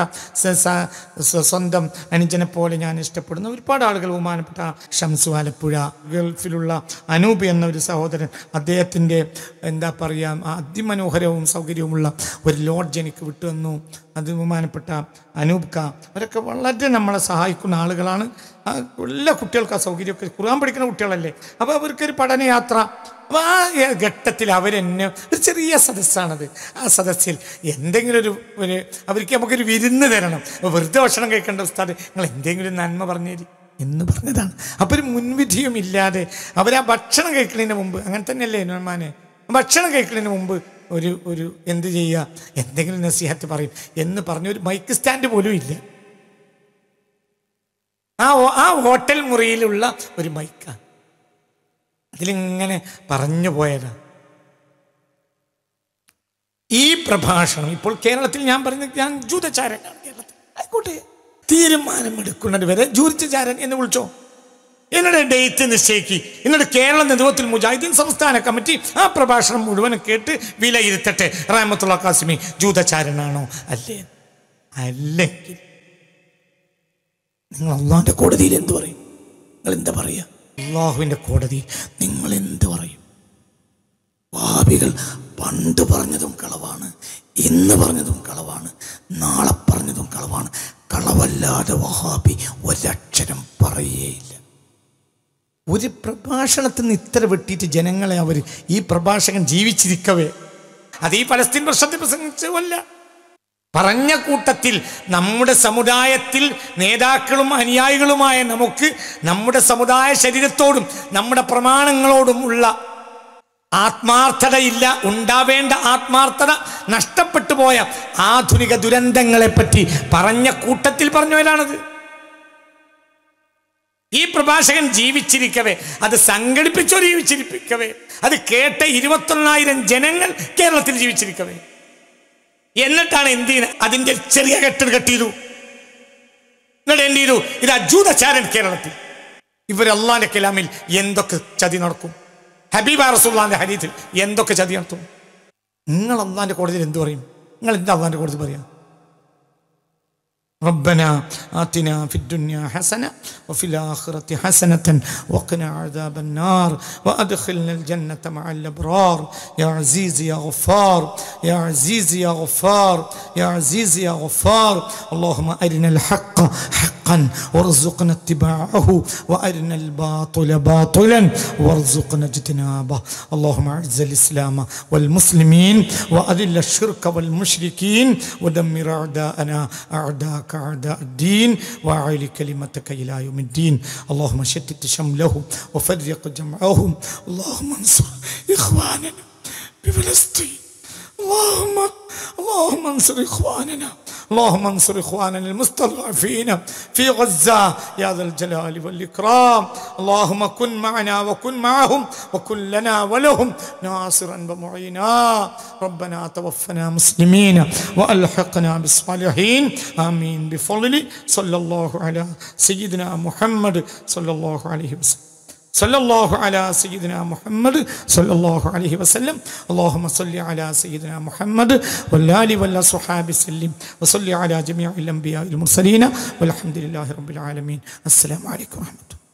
സ്വന്തം അനുജനെ പോലെ ഞാൻ ഇഷ്ടപ്പെടുന്ന ഒരുപാട് ആളുകൾ ബഹുമാനപ്പെട്ട ഷംസു ആലപ്പുഴ ഗൾഫിലുള്ള അനൂപ് എന്ന ഒരു സഹോദരൻ അദ്ദേഹത്തിൻ്റെ എന്താ പറയുക അതിമനോഹരവും സൗകര്യവുമുള്ള ഒരു ലോഡ്ജ് എനിക്ക് വന്നു അത് ബഹുമാനപ്പെട്ട അനൂപ് ക അവരൊക്കെ വളരെ നമ്മളെ സഹായിക്കുന്ന ആളുകളാണ് എല്ലാ കുട്ടികൾക്ക് ആ സൗകര്യമൊക്കെ ഖുർആൻ പഠിക്കുന്ന കുട്ടികളല്ലേ അപ്പോൾ അവർക്കൊരു പഠനയാത്ര അപ്പോൾ ഘട്ടത്തിൽ അവരെന്നെ ഒരു ചെറിയ സദസ്സാണത് ആ സദസ്സിൽ എന്തെങ്കിലും ഒരു ഒരു അവർക്ക് നമുക്കൊരു വിരുന്ന് തരണം വെറുതെ ഭക്ഷണം കഴിക്കേണ്ട ഉസ്താദ് നിങ്ങൾ എന്തെങ്കിലും നന്മ പറഞ്ഞേരി എന്ന് പറഞ്ഞതാണ് അപ്പോൾ ഒരു മുൻവിധിയും ഇല്ലാതെ അവരാ ഭക്ഷണം കഴിക്കുന്നതിന് മുമ്പ് അങ്ങനെ തന്നെയല്ലേ നോമാനെ ഭക്ഷണം കഴിക്കുന്നതിന് മുമ്പ് ഒരു ഒരു എന്ത് ചെയ്യുക എന്തെങ്കിലും നസിഹത്ത് പറയും എന്ന് പറഞ്ഞ ഒരു മൈക്ക് സ്റ്റാൻഡ് പോലും ഇല്ല ആ ആ ഹോട്ടൽ മുറിയിലുള്ള ഒരു മൈക്കാണ് അതിലിങ്ങനെ പറഞ്ഞു പോയതാ ഈ പ്രഭാഷണം ഇപ്പോൾ കേരളത്തിൽ ഞാൻ പറഞ്ഞ ഞാൻ ജൂതചാരനാണ് കേരളത്തിൽ ആയിക്കോട്ടെ തീരുമാനമെടുക്കുന്നത് വരെ ജൂതചാരൻ എന്ന് വിളിച്ചോ എന്നോട് ഡേറ്റ് നിശ്ചയിക്കി എന്നോട് കേരള നേതൃത്വത്തിൽ മുജാഹിദ്ദീൻ സംസ്ഥാന കമ്മിറ്റി ആ പ്രഭാഷണം മുഴുവൻ കേട്ട് വിലയിരുത്തട്ടെ റാമത്തുള്ള കാസിമി ജൂതചാരനാണോ അല്ലേ അല്ലെങ്കിൽ നിങ്ങൾ ഒന്നാന്റെ കോടതിയിൽ എന്ത് പറയും നിങ്ങൾ എന്താ പറയുക അള്ളാഹുവിൻ്റെ കോടതി നിങ്ങൾ എന്ത് പറയും ഭാവികൾ പണ്ട് പറഞ്ഞതും കളവാണ് ഇന്ന് പറഞ്ഞതും കളവാണ് നാളെ പറഞ്ഞതും കളവാണ് കളവല്ലാതെ വഹാബി ഒരക്ഷരം പറയേയില്ല ഒരു പ്രഭാഷണത്തിൽ നിന്ന് ഇത്ര വെട്ടിയിട്ട് ജനങ്ങളെ അവർ ഈ പ്രഭാഷകൻ ജീവിച്ചിരിക്കവേ അത് ഈ പലസ്തീൻ പ്രശ്നത്തിൽ പ്രസംഗിച്ചല്ല പറഞ്ഞ കൂട്ടത്തിൽ നമ്മുടെ സമുദായത്തിൽ നേതാക്കളും അനുയായികളുമായ നമുക്ക് നമ്മുടെ സമുദായ ശരീരത്തോടും നമ്മുടെ പ്രമാണങ്ങളോടും ഉള്ള ആത്മാർത്ഥതയില്ല ഉണ്ടാവേണ്ട ആത്മാർത്ഥത നഷ്ടപ്പെട്ടു പോയ ആധുനിക ദുരന്തങ്ങളെപ്പറ്റി പറഞ്ഞ കൂട്ടത്തിൽ പറഞ്ഞവരാണത് ഈ പ്രഭാഷകൻ ജീവിച്ചിരിക്കവേ അത് സംഘടിപ്പിച്ചോ ജീവിച്ചിരിപ്പിക്കവേ അത് കേട്ട ഇരുപത്തൊന്നായിരം ജനങ്ങൾ കേരളത്തിൽ ജീവിച്ചിരിക്കവേ എന്നിട്ടാണ് എന്ത് ചെയ്യുന്നത് അതിൻ്റെ ചെറിയ കെട്ടിന് കെട്ടിയതു എന്നിട്ട് എന്ത് ചെയ്തു ഇത് അജൂതചാരൻ കേരളത്തിൽ ഇവർ അള്ളാന്റെ കലാമിൽ എന്തൊക്കെ ചതി നടക്കും ഹബീബ റസൂള്ളാന്റെ ഹരീത്തിൽ എന്തൊക്കെ ചതി നടത്തും നിങ്ങൾ അള്ളാന്റെ കോടതിയിൽ എന്ത് പറയും നിങ്ങൾ എന്താ അള്ളാന്റെ കോടതി പറയാം ربنا آتنا في الدنيا حسنة وفي الآخرة حسنة وقنا عذاب النار وأدخلنا الجنة مع الأبرار يا عزيز يا غفار يا عزيز يا غفار يا عزيز يا غفار اللهم أرنا الحق حقا وارزقنا اتباعه وأرنا الباطل باطلا وارزقنا اجتنابه اللهم أعز الإسلام والمسلمين وأذل الشرك والمشركين ودمر أعداءنا أعداءك أعداءك أعداء الدين وأعلي كلمتك إلى يوم الدين اللهم شتت شملهم وفرق جمعهم اللهم انصر إخواننا بفلسطين اللهم اللهم انصر إخواننا اللهم انصر إخواننا المستضعفين في غزة يا ذا الجلال والإكرام اللهم كن معنا وكن معهم وكن لنا ولهم ناصرا ومعينا ربنا توفنا مسلمين وألحقنا بالصالحين آمين بفضل صلى الله على سيدنا محمد صلى الله عليه وسلم സല്ലല്ലാഹു അലാ സയ്യിദിന മുഹമ്മദ് സല്ലല്ലാഹു അലൈഹി വസല്ലം അല്ലാഹുമ്മ സല്ലി അലാ സയ്യിദിന മുഹമ്മദ് വല്ലാലി വല്ല സുഹാബി സല്ലിം വസല്ലി അലാ ജമീഉൽ അംബിയാ മുർസലീന വൽഹംദുലില്ലാഹി റബ്ബിൽ ആലമീൻ അസ്സലാമു അലൈക്കും വറഹ്മത്തുള്ളാഹി